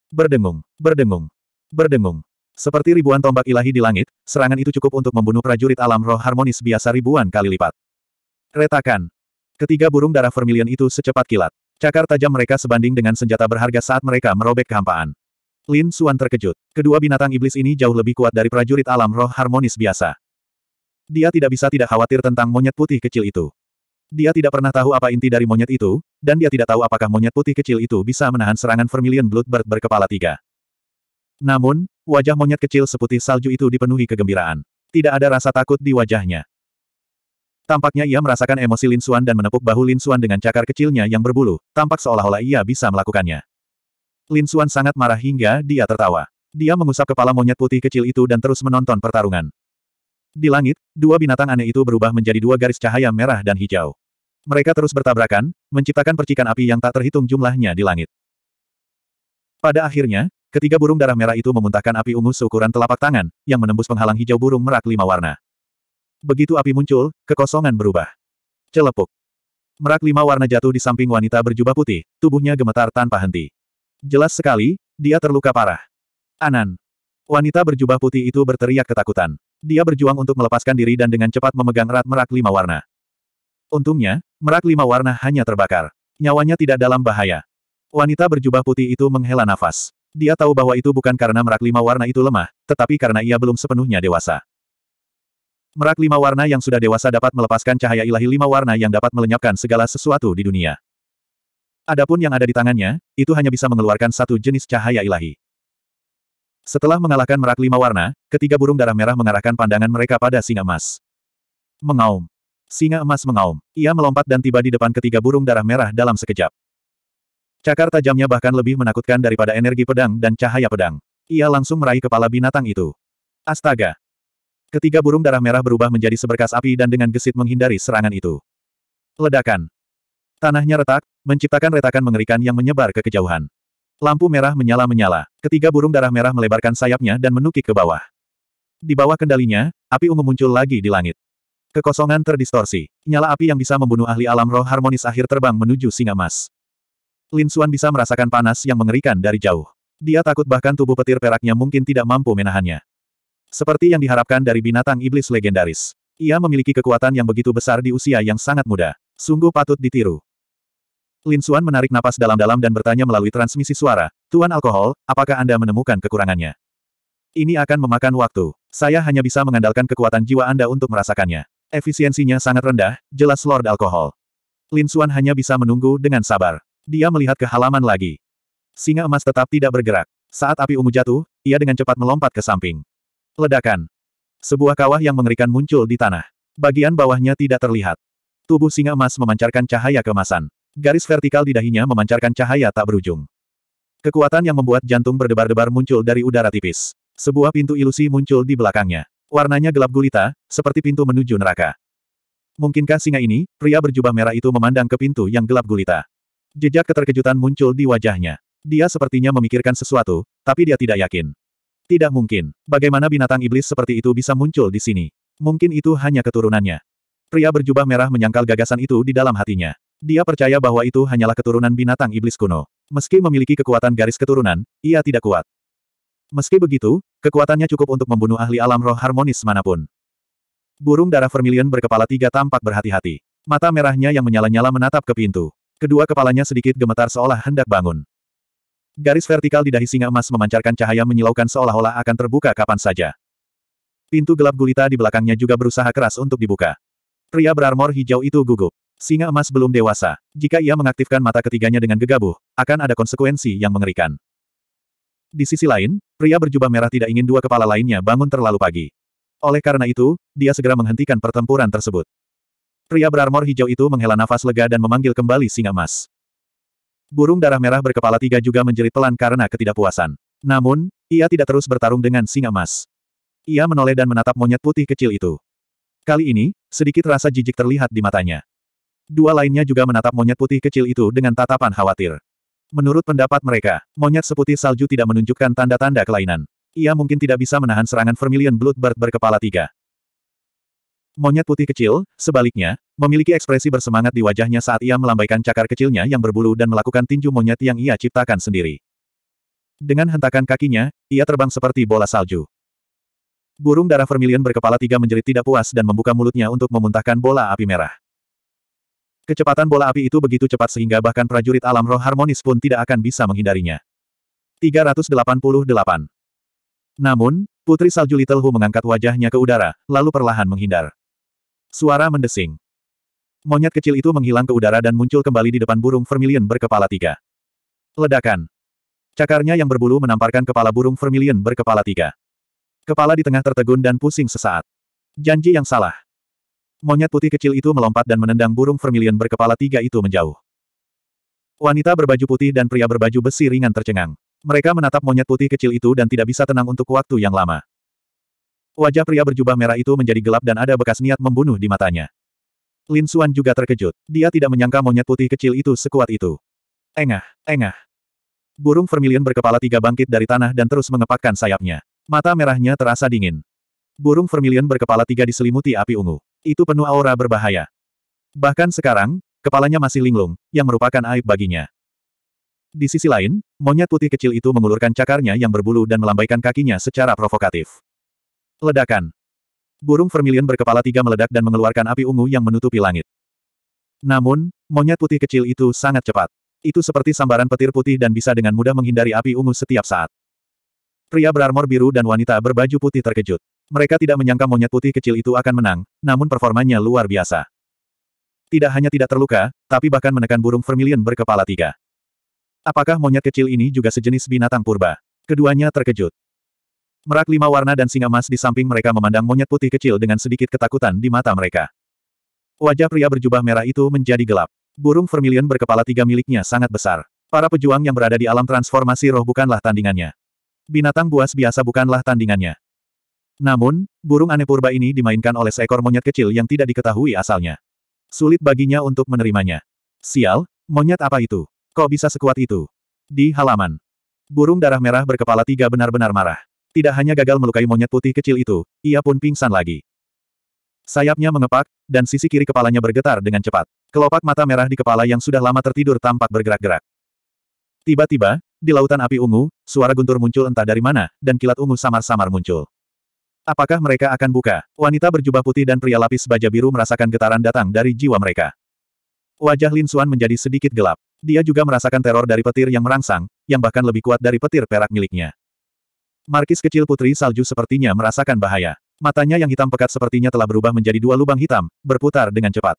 Berdengung, berdengung, berdengung. Seperti ribuan tombak ilahi di langit, serangan itu cukup untuk membunuh prajurit alam roh harmonis biasa ribuan kali lipat. Retakan. Ketiga burung darah vermilion itu secepat kilat. Cakar tajam mereka sebanding dengan senjata berharga saat mereka merobek kehampaan. Lin Suan terkejut. Kedua binatang iblis ini jauh lebih kuat dari prajurit alam roh harmonis biasa. Dia tidak bisa tidak khawatir tentang monyet putih kecil itu. Dia tidak pernah tahu apa inti dari monyet itu, dan dia tidak tahu apakah monyet putih kecil itu bisa menahan serangan Vermilion Bloodbird berkepala tiga. Namun, wajah monyet kecil seputih salju itu dipenuhi kegembiraan. Tidak ada rasa takut di wajahnya. Tampaknya ia merasakan emosi Lin Suan dan menepuk bahu Lin Suan dengan cakar kecilnya yang berbulu, tampak seolah-olah ia bisa melakukannya. Lin Suan sangat marah hingga dia tertawa. Dia mengusap kepala monyet putih kecil itu dan terus menonton pertarungan. Di langit, dua binatang aneh itu berubah menjadi dua garis cahaya merah dan hijau. Mereka terus bertabrakan, menciptakan percikan api yang tak terhitung jumlahnya di langit. Pada akhirnya, ketiga burung darah merah itu memuntahkan api ungu seukuran telapak tangan, yang menembus penghalang hijau burung merak lima warna. Begitu api muncul, kekosongan berubah. Celepuk. Merak lima warna jatuh di samping wanita berjubah putih, tubuhnya gemetar tanpa henti. Jelas sekali, dia terluka parah. Anan. Wanita berjubah putih itu berteriak ketakutan. Dia berjuang untuk melepaskan diri dan dengan cepat memegang erat merak lima warna. Untungnya, Merak lima warna hanya terbakar. Nyawanya tidak dalam bahaya. Wanita berjubah putih itu menghela nafas. Dia tahu bahwa itu bukan karena merak lima warna itu lemah, tetapi karena ia belum sepenuhnya dewasa. Merak lima warna yang sudah dewasa dapat melepaskan cahaya ilahi lima warna yang dapat melenyapkan segala sesuatu di dunia. Adapun yang ada di tangannya, itu hanya bisa mengeluarkan satu jenis cahaya ilahi. Setelah mengalahkan merak lima warna, ketiga burung darah merah mengarahkan pandangan mereka pada singa emas. Mengaum. Singa emas mengaum. Ia melompat dan tiba di depan ketiga burung darah merah dalam sekejap. Cakar tajamnya bahkan lebih menakutkan daripada energi pedang dan cahaya pedang. Ia langsung meraih kepala binatang itu. Astaga! Ketiga burung darah merah berubah menjadi seberkas api dan dengan gesit menghindari serangan itu. Ledakan. Tanahnya retak, menciptakan retakan mengerikan yang menyebar ke kejauhan. Lampu merah menyala-menyala. Ketiga burung darah merah melebarkan sayapnya dan menukik ke bawah. Di bawah kendalinya, api ungu muncul lagi di langit. Kekosongan terdistorsi. Nyala api yang bisa membunuh ahli alam roh harmonis akhir terbang menuju singa emas. Lin Xuan bisa merasakan panas yang mengerikan dari jauh. Dia takut bahkan tubuh petir peraknya mungkin tidak mampu menahannya. Seperti yang diharapkan dari binatang iblis legendaris. Ia memiliki kekuatan yang begitu besar di usia yang sangat muda. Sungguh patut ditiru. Lin Xuan menarik napas dalam-dalam dan bertanya melalui transmisi suara, Tuan Alkohol, apakah Anda menemukan kekurangannya? Ini akan memakan waktu. Saya hanya bisa mengandalkan kekuatan jiwa Anda untuk merasakannya. Efisiensinya sangat rendah, jelas Lord Alkohol. Lin Xuan hanya bisa menunggu dengan sabar. Dia melihat ke halaman lagi. Singa emas tetap tidak bergerak. Saat api ungu jatuh, ia dengan cepat melompat ke samping. Ledakan. Sebuah kawah yang mengerikan muncul di tanah. Bagian bawahnya tidak terlihat. Tubuh singa emas memancarkan cahaya kemasan. Garis vertikal di dahinya memancarkan cahaya tak berujung. Kekuatan yang membuat jantung berdebar-debar muncul dari udara tipis. Sebuah pintu ilusi muncul di belakangnya. Warnanya gelap gulita, seperti pintu menuju neraka. Mungkinkah singa ini, pria berjubah merah itu memandang ke pintu yang gelap gulita. Jejak keterkejutan muncul di wajahnya. Dia sepertinya memikirkan sesuatu, tapi dia tidak yakin. Tidak mungkin. Bagaimana binatang iblis seperti itu bisa muncul di sini? Mungkin itu hanya keturunannya. Pria berjubah merah menyangkal gagasan itu di dalam hatinya. Dia percaya bahwa itu hanyalah keturunan binatang iblis kuno. Meski memiliki kekuatan garis keturunan, ia tidak kuat. Meski begitu, kekuatannya cukup untuk membunuh ahli alam roh harmonis manapun. Burung darah vermilion berkepala tiga tampak berhati-hati. Mata merahnya yang menyala-nyala menatap ke pintu. Kedua kepalanya sedikit gemetar seolah hendak bangun. Garis vertikal di dahi singa emas memancarkan cahaya menyilaukan seolah-olah akan terbuka kapan saja. Pintu gelap gulita di belakangnya juga berusaha keras untuk dibuka. Pria berarmor hijau itu gugup. Singa emas belum dewasa. Jika ia mengaktifkan mata ketiganya dengan gegabah, akan ada konsekuensi yang mengerikan. Di sisi lain, pria berjubah merah tidak ingin dua kepala lainnya bangun terlalu pagi. Oleh karena itu, dia segera menghentikan pertempuran tersebut. Pria berarmor hijau itu menghela nafas lega dan memanggil kembali singa emas. Burung darah merah berkepala tiga juga menjerit pelan karena ketidakpuasan. Namun, ia tidak terus bertarung dengan singa emas. Ia menoleh dan menatap monyet putih kecil itu. Kali ini, sedikit rasa jijik terlihat di matanya. Dua lainnya juga menatap monyet putih kecil itu dengan tatapan khawatir. Menurut pendapat mereka, monyet seputih salju tidak menunjukkan tanda-tanda kelainan. Ia mungkin tidak bisa menahan serangan Vermilion Bloodbird berkepala tiga. Monyet putih kecil, sebaliknya, memiliki ekspresi bersemangat di wajahnya saat ia melambaikan cakar kecilnya yang berbulu dan melakukan tinju monyet yang ia ciptakan sendiri. Dengan hentakan kakinya, ia terbang seperti bola salju. Burung darah vermilion berkepala tiga menjerit tidak puas dan membuka mulutnya untuk memuntahkan bola api merah. Kecepatan bola api itu begitu cepat sehingga bahkan prajurit alam roh harmonis pun tidak akan bisa menghindarinya. 388. Namun, Putri Salju Little Hu mengangkat wajahnya ke udara, lalu perlahan menghindar. Suara mendesing. Monyet kecil itu menghilang ke udara dan muncul kembali di depan burung vermilion berkepala tiga. Ledakan. Cakarnya yang berbulu menamparkan kepala burung vermilion berkepala tiga. Kepala di tengah tertegun dan pusing sesaat. Janji yang salah. Monyet putih kecil itu melompat dan menendang burung vermilion berkepala tiga itu menjauh. Wanita berbaju putih dan pria berbaju besi ringan tercengang. Mereka menatap monyet putih kecil itu dan tidak bisa tenang untuk waktu yang lama. Wajah pria berjubah merah itu menjadi gelap dan ada bekas niat membunuh di matanya. Lin Suan juga terkejut. Dia tidak menyangka monyet putih kecil itu sekuat itu. Engah, engah. Burung vermilion berkepala tiga bangkit dari tanah dan terus mengepakkan sayapnya. Mata merahnya terasa dingin. Burung vermilion berkepala tiga diselimuti api ungu. Itu penuh aura berbahaya. Bahkan sekarang, kepalanya masih linglung, yang merupakan aib baginya. Di sisi lain, monyet putih kecil itu mengulurkan cakarnya yang berbulu dan melambaikan kakinya secara provokatif. Ledakan. Burung vermilion berkepala tiga meledak dan mengeluarkan api ungu yang menutupi langit. Namun, monyet putih kecil itu sangat cepat. Itu seperti sambaran petir putih dan bisa dengan mudah menghindari api ungu setiap saat. Pria berarmor biru dan wanita berbaju putih terkejut. Mereka tidak menyangka monyet putih kecil itu akan menang, namun performanya luar biasa. Tidak hanya tidak terluka, tapi bahkan menekan burung vermilion berkepala tiga. Apakah monyet kecil ini juga sejenis binatang purba? Keduanya terkejut. Merak lima warna dan singa emas di samping mereka memandang monyet putih kecil dengan sedikit ketakutan di mata mereka. Wajah pria berjubah merah itu menjadi gelap. Burung vermilion berkepala tiga miliknya sangat besar. Para pejuang yang berada di alam transformasi roh bukanlah tandingannya. Binatang buas biasa bukanlah tandingannya. Namun, burung aneh purba ini dimainkan oleh seekor monyet kecil yang tidak diketahui asalnya. Sulit baginya untuk menerimanya. Sial, monyet apa itu? Kok bisa sekuat itu? Di halaman. Burung darah merah berkepala tiga benar-benar marah. Tidak hanya gagal melukai monyet putih kecil itu, ia pun pingsan lagi. Sayapnya mengepak, dan sisi kiri kepalanya bergetar dengan cepat. Kelopak mata merah di kepala yang sudah lama tertidur tampak bergerak-gerak. Tiba-tiba, di lautan api ungu, suara guntur muncul entah dari mana, dan kilat ungu samar-samar muncul. Apakah mereka akan buka? Wanita berjubah putih dan pria lapis baja biru merasakan getaran datang dari jiwa mereka. Wajah Lin Xuan menjadi sedikit gelap. Dia juga merasakan teror dari petir yang merangsang, yang bahkan lebih kuat dari petir perak miliknya. Markis kecil putri salju sepertinya merasakan bahaya. Matanya yang hitam pekat sepertinya telah berubah menjadi dua lubang hitam, berputar dengan cepat.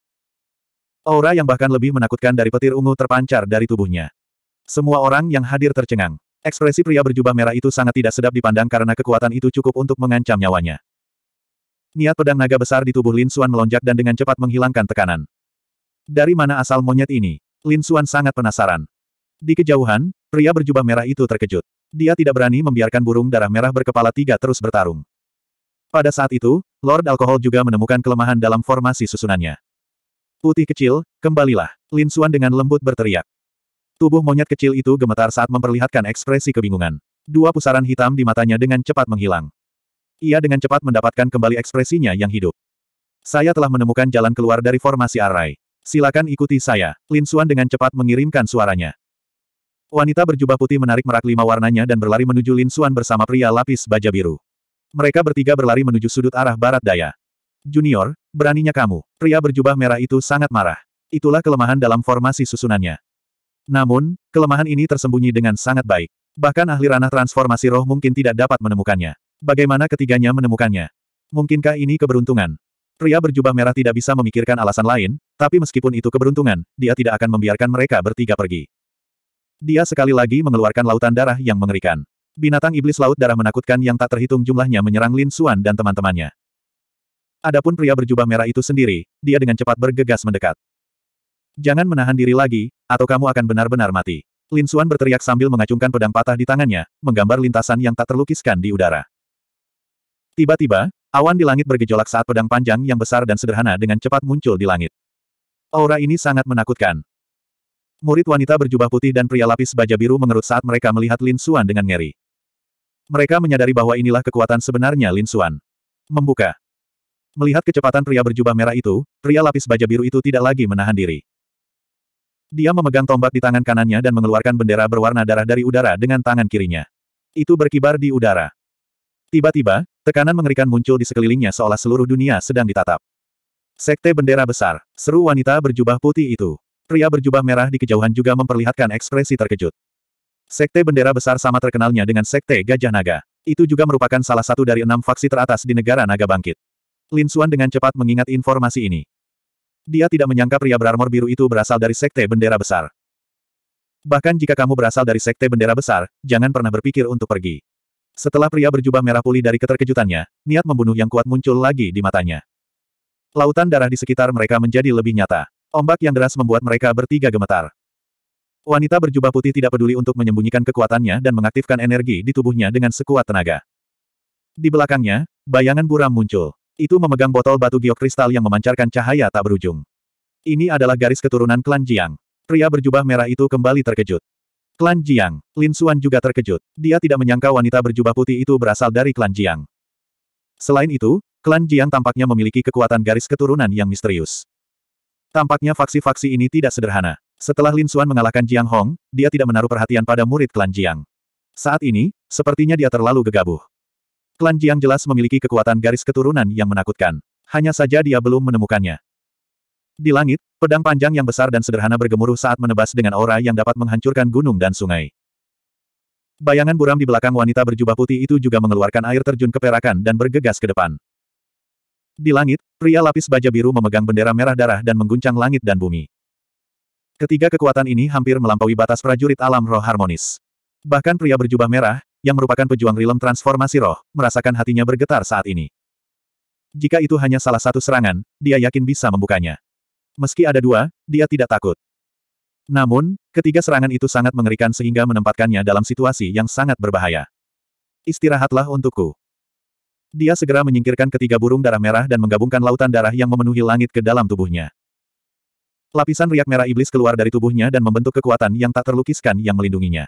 Aura yang bahkan lebih menakutkan dari petir ungu terpancar dari tubuhnya. Semua orang yang hadir tercengang. Ekspresi pria berjubah merah itu sangat tidak sedap dipandang karena kekuatan itu cukup untuk mengancam nyawanya. Niat pedang naga besar di tubuh Lin Suan melonjak dan dengan cepat menghilangkan tekanan. Dari mana asal monyet ini? Lin Suan sangat penasaran. Di kejauhan, pria berjubah merah itu terkejut. Dia tidak berani membiarkan burung darah merah berkepala tiga terus bertarung. Pada saat itu, Lord Alkohol juga menemukan kelemahan dalam formasi susunannya. Putih kecil, kembalilah. Lin Suan dengan lembut berteriak. Tubuh monyet kecil itu gemetar saat memperlihatkan ekspresi kebingungan. Dua pusaran hitam di matanya dengan cepat menghilang. Ia dengan cepat mendapatkan kembali ekspresinya yang hidup. Saya telah menemukan jalan keluar dari formasi Arai. Silakan ikuti saya. Lin Suan dengan cepat mengirimkan suaranya. Wanita berjubah putih menarik merak lima warnanya dan berlari menuju Lin Suan bersama pria lapis baja biru. Mereka bertiga berlari menuju sudut arah barat daya. Junior, beraninya kamu. Pria berjubah merah itu sangat marah. Itulah kelemahan dalam formasi susunannya. Namun, kelemahan ini tersembunyi dengan sangat baik. Bahkan ahli ranah transformasi roh mungkin tidak dapat menemukannya. Bagaimana ketiganya menemukannya? Mungkinkah ini keberuntungan? Pria berjubah merah tidak bisa memikirkan alasan lain, tapi meskipun itu keberuntungan, dia tidak akan membiarkan mereka bertiga pergi. Dia sekali lagi mengeluarkan lautan darah yang mengerikan. Binatang iblis laut darah menakutkan yang tak terhitung jumlahnya menyerang Lin Xuan dan teman-temannya. Adapun pria berjubah merah itu sendiri, dia dengan cepat bergegas mendekat. Jangan menahan diri lagi, atau kamu akan benar-benar mati. Lin Xuan berteriak sambil mengacungkan pedang patah di tangannya, menggambar lintasan yang tak terlukiskan di udara. Tiba-tiba, awan di langit bergejolak saat pedang panjang yang besar dan sederhana dengan cepat muncul di langit. Aura ini sangat menakutkan. Murid wanita berjubah putih dan pria lapis baja biru mengerut saat mereka melihat Lin Xuan dengan ngeri. Mereka menyadari bahwa inilah kekuatan sebenarnya Lin Xuan. Membuka. Melihat kecepatan pria berjubah merah itu, pria lapis baja biru itu tidak lagi menahan diri. Dia memegang tombak di tangan kanannya dan mengeluarkan bendera berwarna darah dari udara dengan tangan kirinya. Itu berkibar di udara. Tiba-tiba, tekanan mengerikan muncul di sekelilingnya seolah seluruh dunia sedang ditatap. Sekte bendera besar, seru wanita berjubah putih itu. Pria berjubah merah di kejauhan juga memperlihatkan ekspresi terkejut. Sekte bendera besar sama terkenalnya dengan Sekte Gajah Naga. Itu juga merupakan salah satu dari enam faksi teratas di negara naga bangkit. Lin Suan dengan cepat mengingat informasi ini. Dia tidak menyangka pria berarmor biru itu berasal dari sekte bendera besar. Bahkan jika kamu berasal dari sekte bendera besar, jangan pernah berpikir untuk pergi. Setelah pria berjubah merah pulih dari keterkejutannya, niat membunuh yang kuat muncul lagi di matanya. Lautan darah di sekitar mereka menjadi lebih nyata. Ombak yang deras membuat mereka bertiga gemetar. Wanita berjubah putih tidak peduli untuk menyembunyikan kekuatannya dan mengaktifkan energi di tubuhnya dengan sekuat tenaga. Di belakangnya, bayangan buram muncul. Itu memegang botol batu giok kristal yang memancarkan cahaya tak berujung. Ini adalah garis keturunan klan Jiang. Pria berjubah merah itu kembali terkejut. Klan Jiang, Lin Xuan juga terkejut. Dia tidak menyangka wanita berjubah putih itu berasal dari klan Jiang. Selain itu, klan Jiang tampaknya memiliki kekuatan garis keturunan yang misterius. Tampaknya faksi-faksi ini tidak sederhana. Setelah Lin Xuan mengalahkan Jiang Hong, dia tidak menaruh perhatian pada murid klan Jiang. Saat ini, sepertinya dia terlalu gegabah. Klan Jiang jelas memiliki kekuatan garis keturunan yang menakutkan. Hanya saja dia belum menemukannya. Di langit, pedang panjang yang besar dan sederhana bergemuruh saat menebas dengan aura yang dapat menghancurkan gunung dan sungai. Bayangan buram di belakang wanita berjubah putih itu juga mengeluarkan air terjun keperakan dan bergegas ke depan. Di langit, pria lapis baja biru memegang bendera merah darah dan mengguncang langit dan bumi. Ketiga kekuatan ini hampir melampaui batas prajurit alam roh harmonis. Bahkan pria berjubah merah, yang merupakan pejuang rilem transformasi roh, merasakan hatinya bergetar saat ini. Jika itu hanya salah satu serangan, dia yakin bisa membukanya. Meski ada dua, dia tidak takut. Namun, ketiga serangan itu sangat mengerikan sehingga menempatkannya dalam situasi yang sangat berbahaya. Istirahatlah untukku. Dia segera menyingkirkan ketiga burung darah merah dan menggabungkan lautan darah yang memenuhi langit ke dalam tubuhnya. Lapisan riak merah iblis keluar dari tubuhnya dan membentuk kekuatan yang tak terlukiskan yang melindunginya.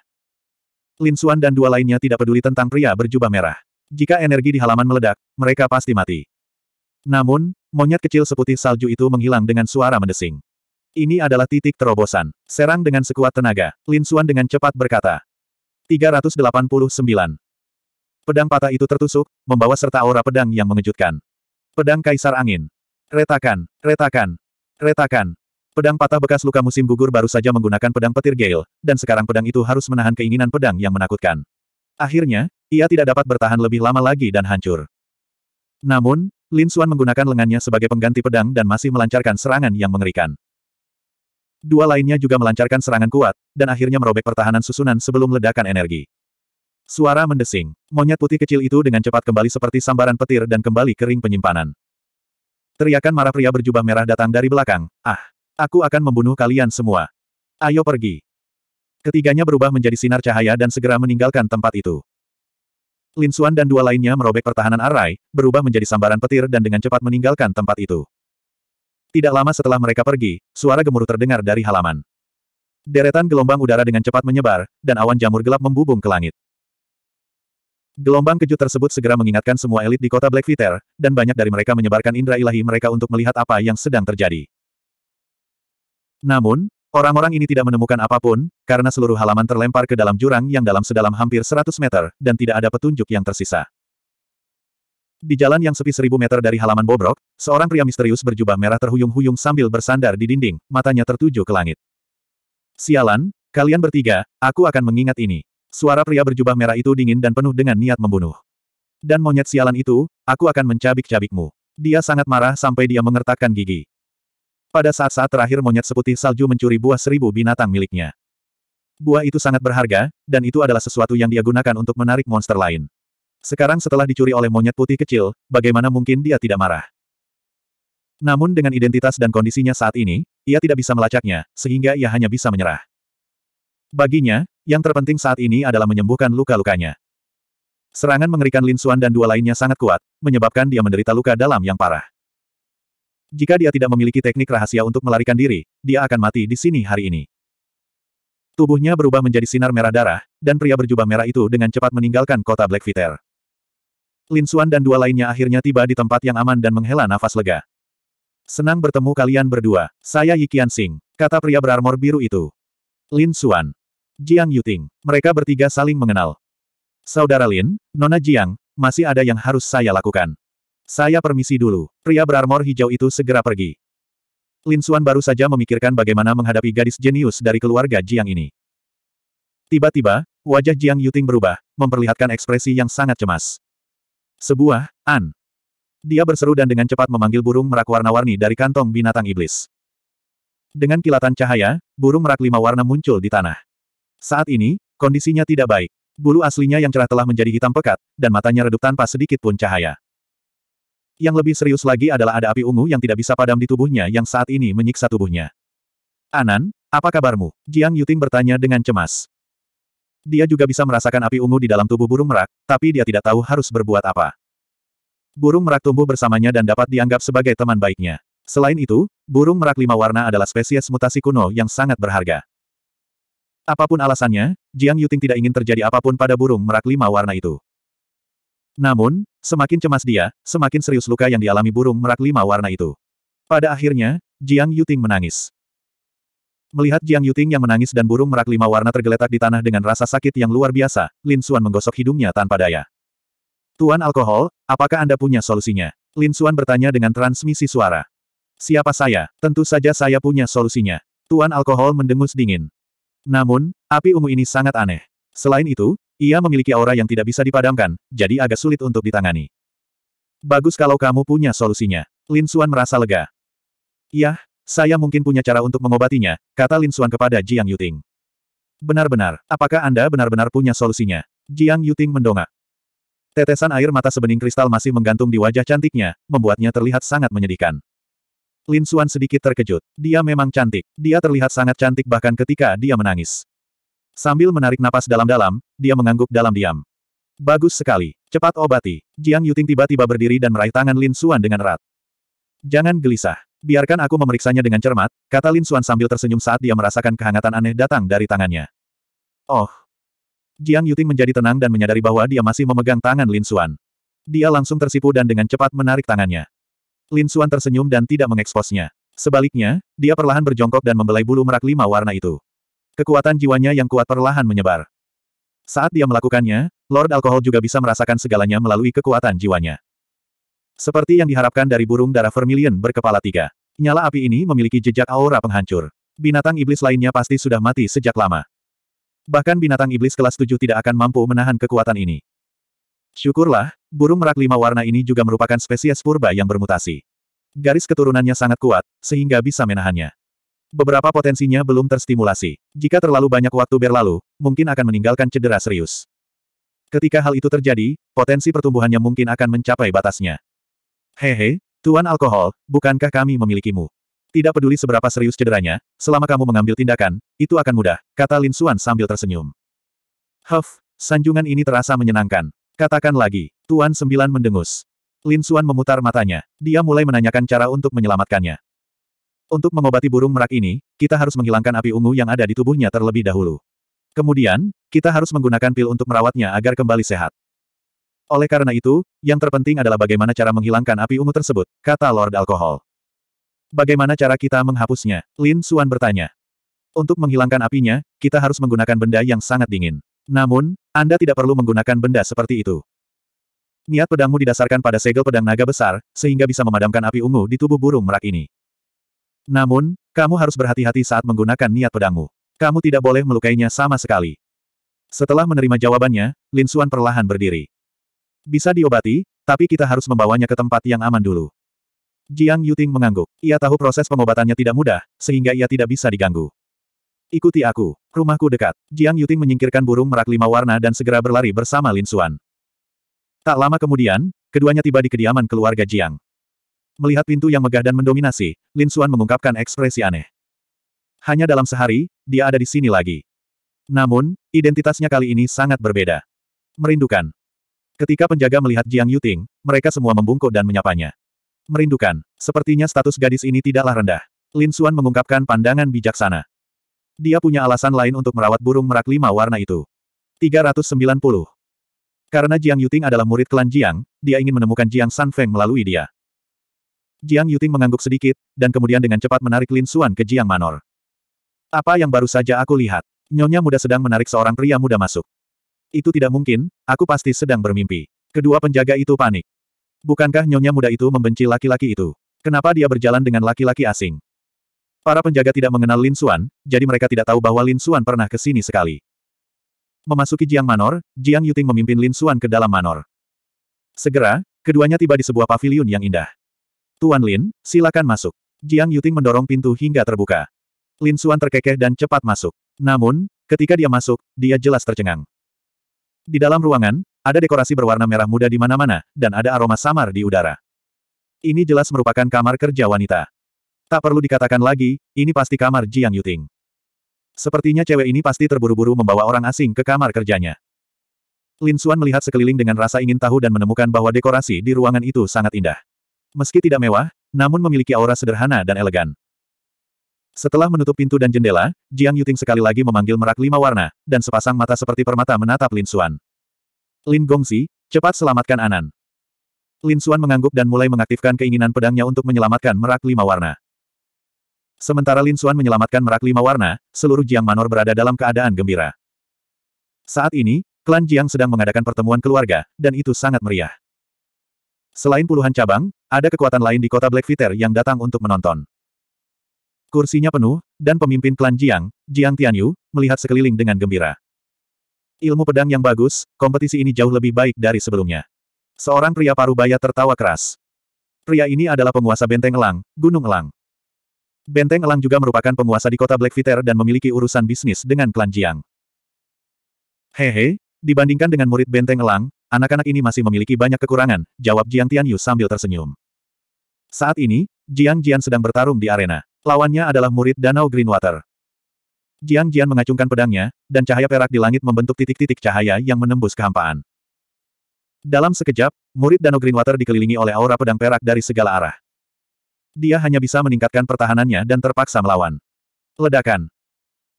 Lin Xuan dan dua lainnya tidak peduli tentang pria berjubah merah. Jika energi di halaman meledak, mereka pasti mati. Namun, monyet kecil seputih salju itu menghilang dengan suara mendesing. Ini adalah titik terobosan. Serang dengan sekuat tenaga, Lin Xuan dengan cepat berkata. 389. Pedang patah itu tertusuk, membawa serta aura pedang yang mengejutkan. Pedang Kaisar Angin. Retakan, retakan, retakan. Pedang patah bekas luka musim gugur baru saja menggunakan pedang petir Gale, dan sekarang pedang itu harus menahan keinginan pedang yang menakutkan. Akhirnya, ia tidak dapat bertahan lebih lama lagi dan hancur. Namun, Lin Xuan menggunakan lengannya sebagai pengganti pedang dan masih melancarkan serangan yang mengerikan. Dua lainnya juga melancarkan serangan kuat, dan akhirnya merobek pertahanan susunan sebelum ledakan energi. Suara mendesing. Monyet putih kecil itu dengan cepat kembali seperti sambaran petir dan kembali kering penyimpanan. Teriakan marah pria berjubah merah datang dari belakang, ah! Aku akan membunuh kalian semua. Ayo pergi. Ketiganya berubah menjadi sinar cahaya dan segera meninggalkan tempat itu. Lin Xuan dan dua lainnya merobek pertahanan Arai, berubah menjadi sambaran petir dan dengan cepat meninggalkan tempat itu. Tidak lama setelah mereka pergi, suara gemuruh terdengar dari halaman. Deretan gelombang udara dengan cepat menyebar, dan awan jamur gelap membubung ke langit. Gelombang kejut tersebut segera mengingatkan semua elit di kota Viter, dan banyak dari mereka menyebarkan indera ilahi mereka untuk melihat apa yang sedang terjadi. Namun, orang-orang ini tidak menemukan apapun, karena seluruh halaman terlempar ke dalam jurang yang dalam sedalam hampir 100 meter, dan tidak ada petunjuk yang tersisa. Di jalan yang sepi seribu meter dari halaman bobrok, seorang pria misterius berjubah merah terhuyung-huyung sambil bersandar di dinding, matanya tertuju ke langit. Sialan, kalian bertiga, aku akan mengingat ini. Suara pria berjubah merah itu dingin dan penuh dengan niat membunuh. Dan monyet sialan itu, aku akan mencabik-cabikmu. Dia sangat marah sampai dia mengertakkan gigi. Pada saat-saat terakhir monyet seputih salju mencuri buah seribu binatang miliknya. Buah itu sangat berharga, dan itu adalah sesuatu yang dia gunakan untuk menarik monster lain. Sekarang setelah dicuri oleh monyet putih kecil, bagaimana mungkin dia tidak marah? Namun dengan identitas dan kondisinya saat ini, ia tidak bisa melacaknya, sehingga ia hanya bisa menyerah. Baginya, yang terpenting saat ini adalah menyembuhkan luka-lukanya. Serangan mengerikan Lin Xuan dan dua lainnya sangat kuat, menyebabkan dia menderita luka dalam yang parah. Jika dia tidak memiliki teknik rahasia untuk melarikan diri, dia akan mati di sini hari ini. Tubuhnya berubah menjadi sinar merah darah, dan pria berjubah merah itu dengan cepat meninggalkan kota Blackfeather. Lin Xuan dan dua lainnya akhirnya tiba di tempat yang aman dan menghela nafas lega. Senang bertemu kalian berdua, saya Yi Qian Sing, kata pria berarmor biru itu. Lin Xuan. Jiang Yuting. Mereka bertiga saling mengenal. Saudara Lin, Nona Jiang, masih ada yang harus saya lakukan. Saya permisi dulu. Pria berarmor hijau itu segera pergi. Lin Suan baru saja memikirkan bagaimana menghadapi gadis jenius dari keluarga Jiang ini. Tiba-tiba, wajah Jiang Yuting berubah, memperlihatkan ekspresi yang sangat cemas. Sebuah, An. Dia berseru dan dengan cepat memanggil burung merak warna-warni dari kantong binatang iblis. Dengan kilatan cahaya, burung merak lima warna muncul di tanah. Saat ini, kondisinya tidak baik. Bulu aslinya yang cerah telah menjadi hitam pekat, dan matanya redup tanpa sedikit pun cahaya. Yang lebih serius lagi adalah ada api ungu yang tidak bisa padam di tubuhnya yang saat ini menyiksa tubuhnya. Anan, apa kabarmu? Jiang Yuting bertanya dengan cemas. Dia juga bisa merasakan api ungu di dalam tubuh burung merak, tapi dia tidak tahu harus berbuat apa. Burung merak tumbuh bersamanya dan dapat dianggap sebagai teman baiknya. Selain itu, burung merak lima warna adalah spesies mutasi kuno yang sangat berharga. Apapun alasannya, Jiang Yuting tidak ingin terjadi apapun pada burung merak lima warna itu. Namun, semakin cemas dia, semakin serius luka yang dialami burung merak lima warna itu. Pada akhirnya, Jiang Yuting menangis. Melihat Jiang Yuting yang menangis dan burung merak lima warna tergeletak di tanah dengan rasa sakit yang luar biasa, Lin Xuan menggosok hidungnya tanpa daya. Tuan alkohol, apakah Anda punya solusinya? Lin Xuan bertanya dengan transmisi suara. Siapa saya? Tentu saja saya punya solusinya. Tuan alkohol mendengus dingin. Namun, api ungu ini sangat aneh. Selain itu, ia memiliki aura yang tidak bisa dipadamkan, jadi agak sulit untuk ditangani. Bagus kalau kamu punya solusinya. Lin Xuan merasa lega. Yah, saya mungkin punya cara untuk mengobatinya, kata Lin Xuan kepada Jiang Yuting. Benar-benar, apakah Anda benar-benar punya solusinya? Jiang Yuting mendongak. Tetesan air mata sebening kristal masih menggantung di wajah cantiknya, membuatnya terlihat sangat menyedihkan. Lin Xuan sedikit terkejut. Dia memang cantik. Dia terlihat sangat cantik bahkan ketika dia menangis. Sambil menarik napas dalam-dalam, dia mengangguk dalam diam. Bagus sekali. Cepat obati. Jiang Yuting tiba-tiba berdiri dan meraih tangan Lin Xuan dengan erat. Jangan gelisah. Biarkan aku memeriksanya dengan cermat, kata Lin Xuan sambil tersenyum saat dia merasakan kehangatan aneh datang dari tangannya. Oh. Jiang Yuting menjadi tenang dan menyadari bahwa dia masih memegang tangan Lin Xuan. Dia langsung tersipu dan dengan cepat menarik tangannya. Lin Xuan tersenyum dan tidak mengeksposnya. Sebaliknya, dia perlahan berjongkok dan membelai bulu merak lima warna itu. Kekuatan jiwanya yang kuat perlahan menyebar. Saat dia melakukannya, Lord Alkohol juga bisa merasakan segalanya melalui kekuatan jiwanya. Seperti yang diharapkan dari burung darah vermilion berkepala tiga. Nyala api ini memiliki jejak aura penghancur. Binatang iblis lainnya pasti sudah mati sejak lama. Bahkan binatang iblis kelas tujuh tidak akan mampu menahan kekuatan ini. Syukurlah, burung merak lima warna ini juga merupakan spesies purba yang bermutasi. Garis keturunannya sangat kuat, sehingga bisa menahannya beberapa potensinya belum terstimulasi. Jika terlalu banyak waktu berlalu, mungkin akan meninggalkan cedera serius. Ketika hal itu terjadi, potensi pertumbuhannya mungkin akan mencapai batasnya. Hehe, Tuan Alkohol, bukankah kami memilikimu? Tidak peduli seberapa serius cederanya, selama kamu mengambil tindakan, itu akan mudah, kata Lin Suan sambil tersenyum. Huff, sanjungan ini terasa menyenangkan. Katakan lagi, Tuan Sembilan mendengus. Lin Suan memutar matanya. Dia mulai menanyakan cara untuk menyelamatkannya. Untuk mengobati burung merak ini, kita harus menghilangkan api ungu yang ada di tubuhnya terlebih dahulu. Kemudian, kita harus menggunakan pil untuk merawatnya agar kembali sehat. Oleh karena itu, yang terpenting adalah bagaimana cara menghilangkan api ungu tersebut, kata Lord Alkohol. Bagaimana cara kita menghapusnya? Lin Suan bertanya. Untuk menghilangkan apinya, kita harus menggunakan benda yang sangat dingin. Namun, Anda tidak perlu menggunakan benda seperti itu. Niat pedangmu didasarkan pada segel pedang naga besar, sehingga bisa memadamkan api ungu di tubuh burung merak ini. Namun, kamu harus berhati-hati saat menggunakan niat pedangmu. Kamu tidak boleh melukainya sama sekali. Setelah menerima jawabannya, Lin Suan perlahan berdiri. Bisa diobati, tapi kita harus membawanya ke tempat yang aman dulu. Jiang Yuting mengangguk. Ia tahu proses pengobatannya tidak mudah, sehingga ia tidak bisa diganggu. Ikuti aku. Rumahku dekat. Jiang Yuting menyingkirkan burung merak lima warna dan segera berlari bersama Lin Suan. Tak lama kemudian, keduanya tiba di kediaman keluarga Jiang. Melihat pintu yang megah dan mendominasi, Lin Xuan mengungkapkan ekspresi aneh. Hanya dalam sehari, dia ada di sini lagi. Namun, identitasnya kali ini sangat berbeda. Merindukan. Ketika penjaga melihat Jiang Yuting, mereka semua membungkuk dan menyapanya. Merindukan. Sepertinya status gadis ini tidaklah rendah. Lin Xuan mengungkapkan pandangan bijaksana. Dia punya alasan lain untuk merawat burung merak lima warna itu. 390. Karena Jiang Yuting adalah murid klan Jiang, dia ingin menemukan Jiang Sanfeng melalui dia. Jiang Yuting mengangguk sedikit, dan kemudian dengan cepat menarik Lin Xuan ke Jiang Manor. Apa yang baru saja aku lihat? Nyonya muda sedang menarik seorang pria muda masuk. Itu tidak mungkin, aku pasti sedang bermimpi. Kedua penjaga itu panik. Bukankah nyonya muda itu membenci laki-laki itu? Kenapa dia berjalan dengan laki-laki asing? Para penjaga tidak mengenal Lin Xuan, jadi mereka tidak tahu bahwa Lin Xuan pernah ke sini sekali. Memasuki Jiang Manor, Jiang Yuting memimpin Lin Xuan ke dalam manor. Segera, keduanya tiba di sebuah paviliun yang indah. Tuan Lin, silakan masuk. Jiang Yuting mendorong pintu hingga terbuka. Lin Xuan terkekeh dan cepat masuk. Namun, ketika dia masuk, dia jelas tercengang. Di dalam ruangan, ada dekorasi berwarna merah muda di mana-mana, dan ada aroma samar di udara. Ini jelas merupakan kamar kerja wanita. Tak perlu dikatakan lagi, ini pasti kamar Jiang Yuting. Sepertinya cewek ini pasti terburu-buru membawa orang asing ke kamar kerjanya. Lin Xuan melihat sekeliling dengan rasa ingin tahu dan menemukan bahwa dekorasi di ruangan itu sangat indah. Meski tidak mewah, namun memiliki aura sederhana dan elegan. Setelah menutup pintu dan jendela, Jiang Yuting sekali lagi memanggil merak lima warna, dan sepasang mata seperti permata menatap Lin Xuan. Lin Gongzi, cepat selamatkan Anan. Lin Xuan mengangguk dan mulai mengaktifkan keinginan pedangnya untuk menyelamatkan merak lima warna. Sementara Lin Xuan menyelamatkan merak lima warna, seluruh Jiang Manor berada dalam keadaan gembira. Saat ini, klan Jiang sedang mengadakan pertemuan keluarga, dan itu sangat meriah. Selain puluhan cabang, ada kekuatan lain di kota Black Viter yang datang untuk menonton. Kursinya penuh, dan pemimpin klan Jiang, Jiang Tianyu, melihat sekeliling dengan gembira. Ilmu pedang yang bagus, kompetisi ini jauh lebih baik dari sebelumnya. Seorang pria paruh baya tertawa keras. Pria ini adalah penguasa Benteng Elang, Gunung Elang. Benteng Elang juga merupakan penguasa di kota Black Viter dan memiliki urusan bisnis dengan klan Jiang. Hehe, dibandingkan dengan murid Benteng Elang, anak-anak ini masih memiliki banyak kekurangan, jawab Jiang Tianyu sambil tersenyum. Saat ini, Jiang Jian sedang bertarung di arena. Lawannya adalah murid Danau Greenwater. Jiang Jian mengacungkan pedangnya, dan cahaya perak di langit membentuk titik-titik cahaya yang menembus kehampaan. Dalam sekejap, murid Danau Greenwater dikelilingi oleh aura pedang perak dari segala arah. Dia hanya bisa meningkatkan pertahanannya dan terpaksa melawan. Ledakan.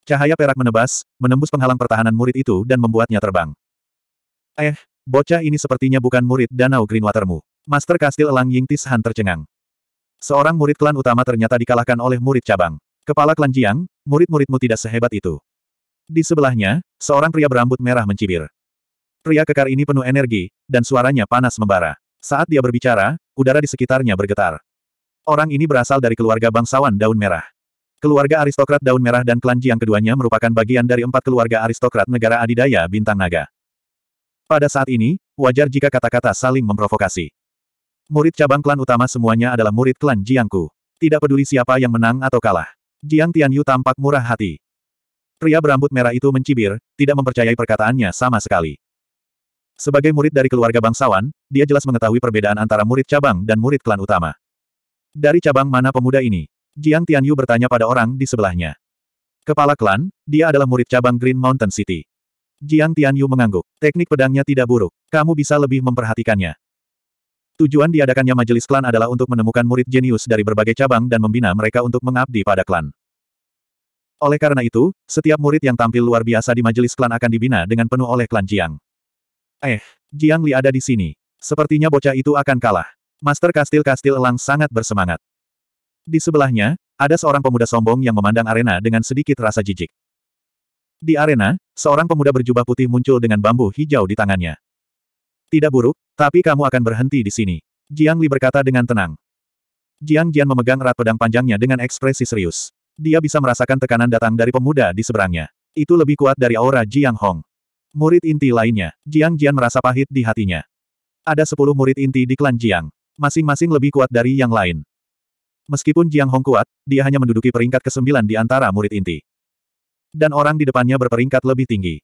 Cahaya perak menebas, menembus penghalang pertahanan murid itu dan membuatnya terbang. Eh, bocah ini sepertinya bukan murid Danau Greenwatermu. Master Kastil Elang Yingtis. Han tercengang. Seorang murid klan utama ternyata dikalahkan oleh murid cabang. Kepala klan Jiang, murid-muridmu tidak sehebat itu. Di sebelahnya, seorang pria berambut merah mencibir. Pria kekar ini penuh energi, dan suaranya panas membara. Saat dia berbicara, udara di sekitarnya bergetar. Orang ini berasal dari keluarga bangsawan daun merah. Keluarga aristokrat daun merah dan klan Jiang keduanya merupakan bagian dari empat keluarga aristokrat negara adidaya bintang naga. Pada saat ini, wajar jika kata-kata saling memprovokasi. Murid cabang klan utama semuanya adalah murid klan Jiangku. Tidak peduli siapa yang menang atau kalah. Jiang Tianyu tampak murah hati. Pria berambut merah itu mencibir, tidak mempercayai perkataannya sama sekali. Sebagai murid dari keluarga bangsawan, dia jelas mengetahui perbedaan antara murid cabang dan murid klan utama. Dari cabang mana pemuda ini? Jiang Tianyu bertanya pada orang di sebelahnya. Kepala klan, dia adalah murid cabang Green Mountain City. Jiang Tianyu mengangguk. Teknik pedangnya tidak buruk. Kamu bisa lebih memperhatikannya. Tujuan diadakannya majelis klan adalah untuk menemukan murid jenius dari berbagai cabang dan membina mereka untuk mengabdi pada klan. Oleh karena itu, setiap murid yang tampil luar biasa di majelis klan akan dibina dengan penuh oleh klan Jiang. Eh, Jiang Li ada di sini. Sepertinya bocah itu akan kalah. Master Kastil-Kastil Elang sangat bersemangat. Di sebelahnya, ada seorang pemuda sombong yang memandang arena dengan sedikit rasa jijik. Di arena, seorang pemuda berjubah putih muncul dengan bambu hijau di tangannya. Tidak buruk, tapi kamu akan berhenti di sini. Jiang Li berkata dengan tenang. Jiang Jian memegang erat pedang panjangnya dengan ekspresi serius. Dia bisa merasakan tekanan datang dari pemuda di seberangnya. Itu lebih kuat dari aura Jiang Hong. Murid inti lainnya, Jiang Jian merasa pahit di hatinya. Ada sepuluh murid inti di klan Jiang. Masing-masing lebih kuat dari yang lain. Meskipun Jiang Hong kuat, dia hanya menduduki peringkat kesembilan di antara murid inti. Dan orang di depannya berperingkat lebih tinggi.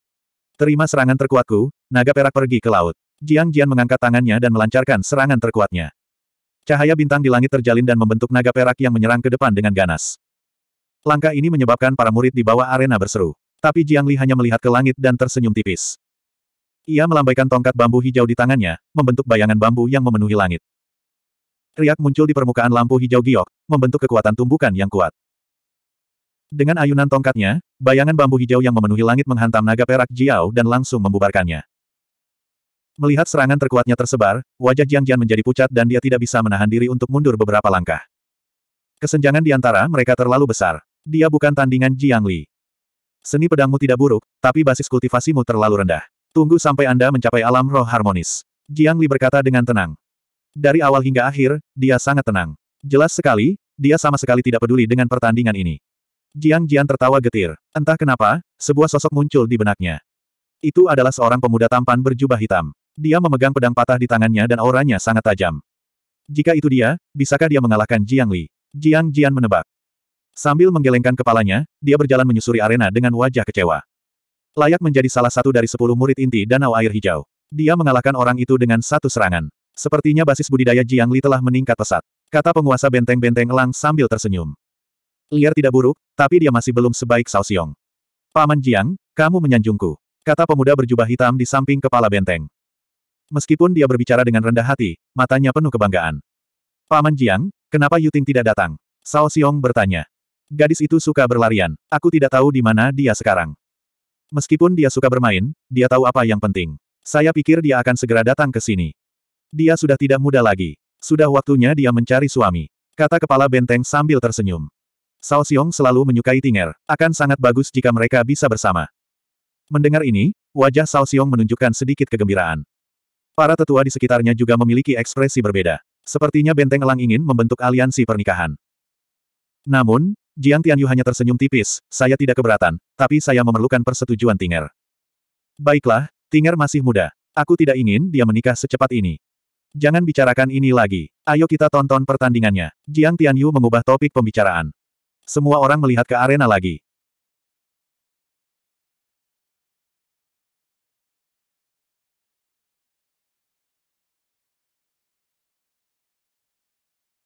Terima serangan terkuatku, naga perak pergi ke laut. Jiang Jian mengangkat tangannya dan melancarkan serangan terkuatnya. Cahaya bintang di langit terjalin dan membentuk naga perak yang menyerang ke depan dengan ganas. Langkah ini menyebabkan para murid di bawah arena berseru. Tapi Jiang Li hanya melihat ke langit dan tersenyum tipis. Ia melambaikan tongkat bambu hijau di tangannya, membentuk bayangan bambu yang memenuhi langit. Riak muncul di permukaan lampu hijau giok, membentuk kekuatan tumbukan yang kuat. Dengan ayunan tongkatnya, bayangan bambu hijau yang memenuhi langit menghantam naga perak Jiao dan langsung membubarkannya. Melihat serangan terkuatnya tersebar, wajah Jiang Jian menjadi pucat dan dia tidak bisa menahan diri untuk mundur beberapa langkah. Kesenjangan di antara mereka terlalu besar. Dia bukan tandingan Jiang Li. Seni pedangmu tidak buruk, tapi basis kultivasimu terlalu rendah. Tunggu sampai Anda mencapai alam roh harmonis. Jiang Li berkata dengan tenang. Dari awal hingga akhir, dia sangat tenang. Jelas sekali, dia sama sekali tidak peduli dengan pertandingan ini. Jiang Jian tertawa getir. Entah kenapa, sebuah sosok muncul di benaknya. Itu adalah seorang pemuda tampan berjubah hitam. Dia memegang pedang patah di tangannya dan auranya sangat tajam. Jika itu dia, bisakah dia mengalahkan Jiang Li? Jiang Jian menebak. Sambil menggelengkan kepalanya, dia berjalan menyusuri arena dengan wajah kecewa. Layak menjadi salah satu dari sepuluh murid inti Danau Air Hijau. Dia mengalahkan orang itu dengan satu serangan. Sepertinya basis budidaya Jiang Li telah meningkat pesat. Kata penguasa benteng-benteng elang sambil tersenyum. Liar tidak buruk, tapi dia masih belum sebaik Sao Xiong. Paman Jiang, kamu menyanjungku. Kata pemuda berjubah hitam di samping kepala benteng. Meskipun dia berbicara dengan rendah hati, matanya penuh kebanggaan. Paman Jiang, kenapa Yuting tidak datang? Sao Xiong bertanya. Gadis itu suka berlarian. Aku tidak tahu di mana dia sekarang. Meskipun dia suka bermain, dia tahu apa yang penting. Saya pikir dia akan segera datang ke sini. Dia sudah tidak muda lagi. Sudah waktunya dia mencari suami. Kata kepala benteng sambil tersenyum. Sao Xiong selalu menyukai Tinger. Akan sangat bagus jika mereka bisa bersama. Mendengar ini, wajah Sao Xiong menunjukkan sedikit kegembiraan. Para tetua di sekitarnya juga memiliki ekspresi berbeda. Sepertinya Benteng Elang ingin membentuk aliansi pernikahan. Namun, Jiang Tianyu hanya tersenyum tipis, saya tidak keberatan, tapi saya memerlukan persetujuan Tinger. Baiklah, Tinger masih muda. Aku tidak ingin dia menikah secepat ini. Jangan bicarakan ini lagi. Ayo kita tonton pertandingannya. Jiang Tianyu mengubah topik pembicaraan. Semua orang melihat ke arena lagi.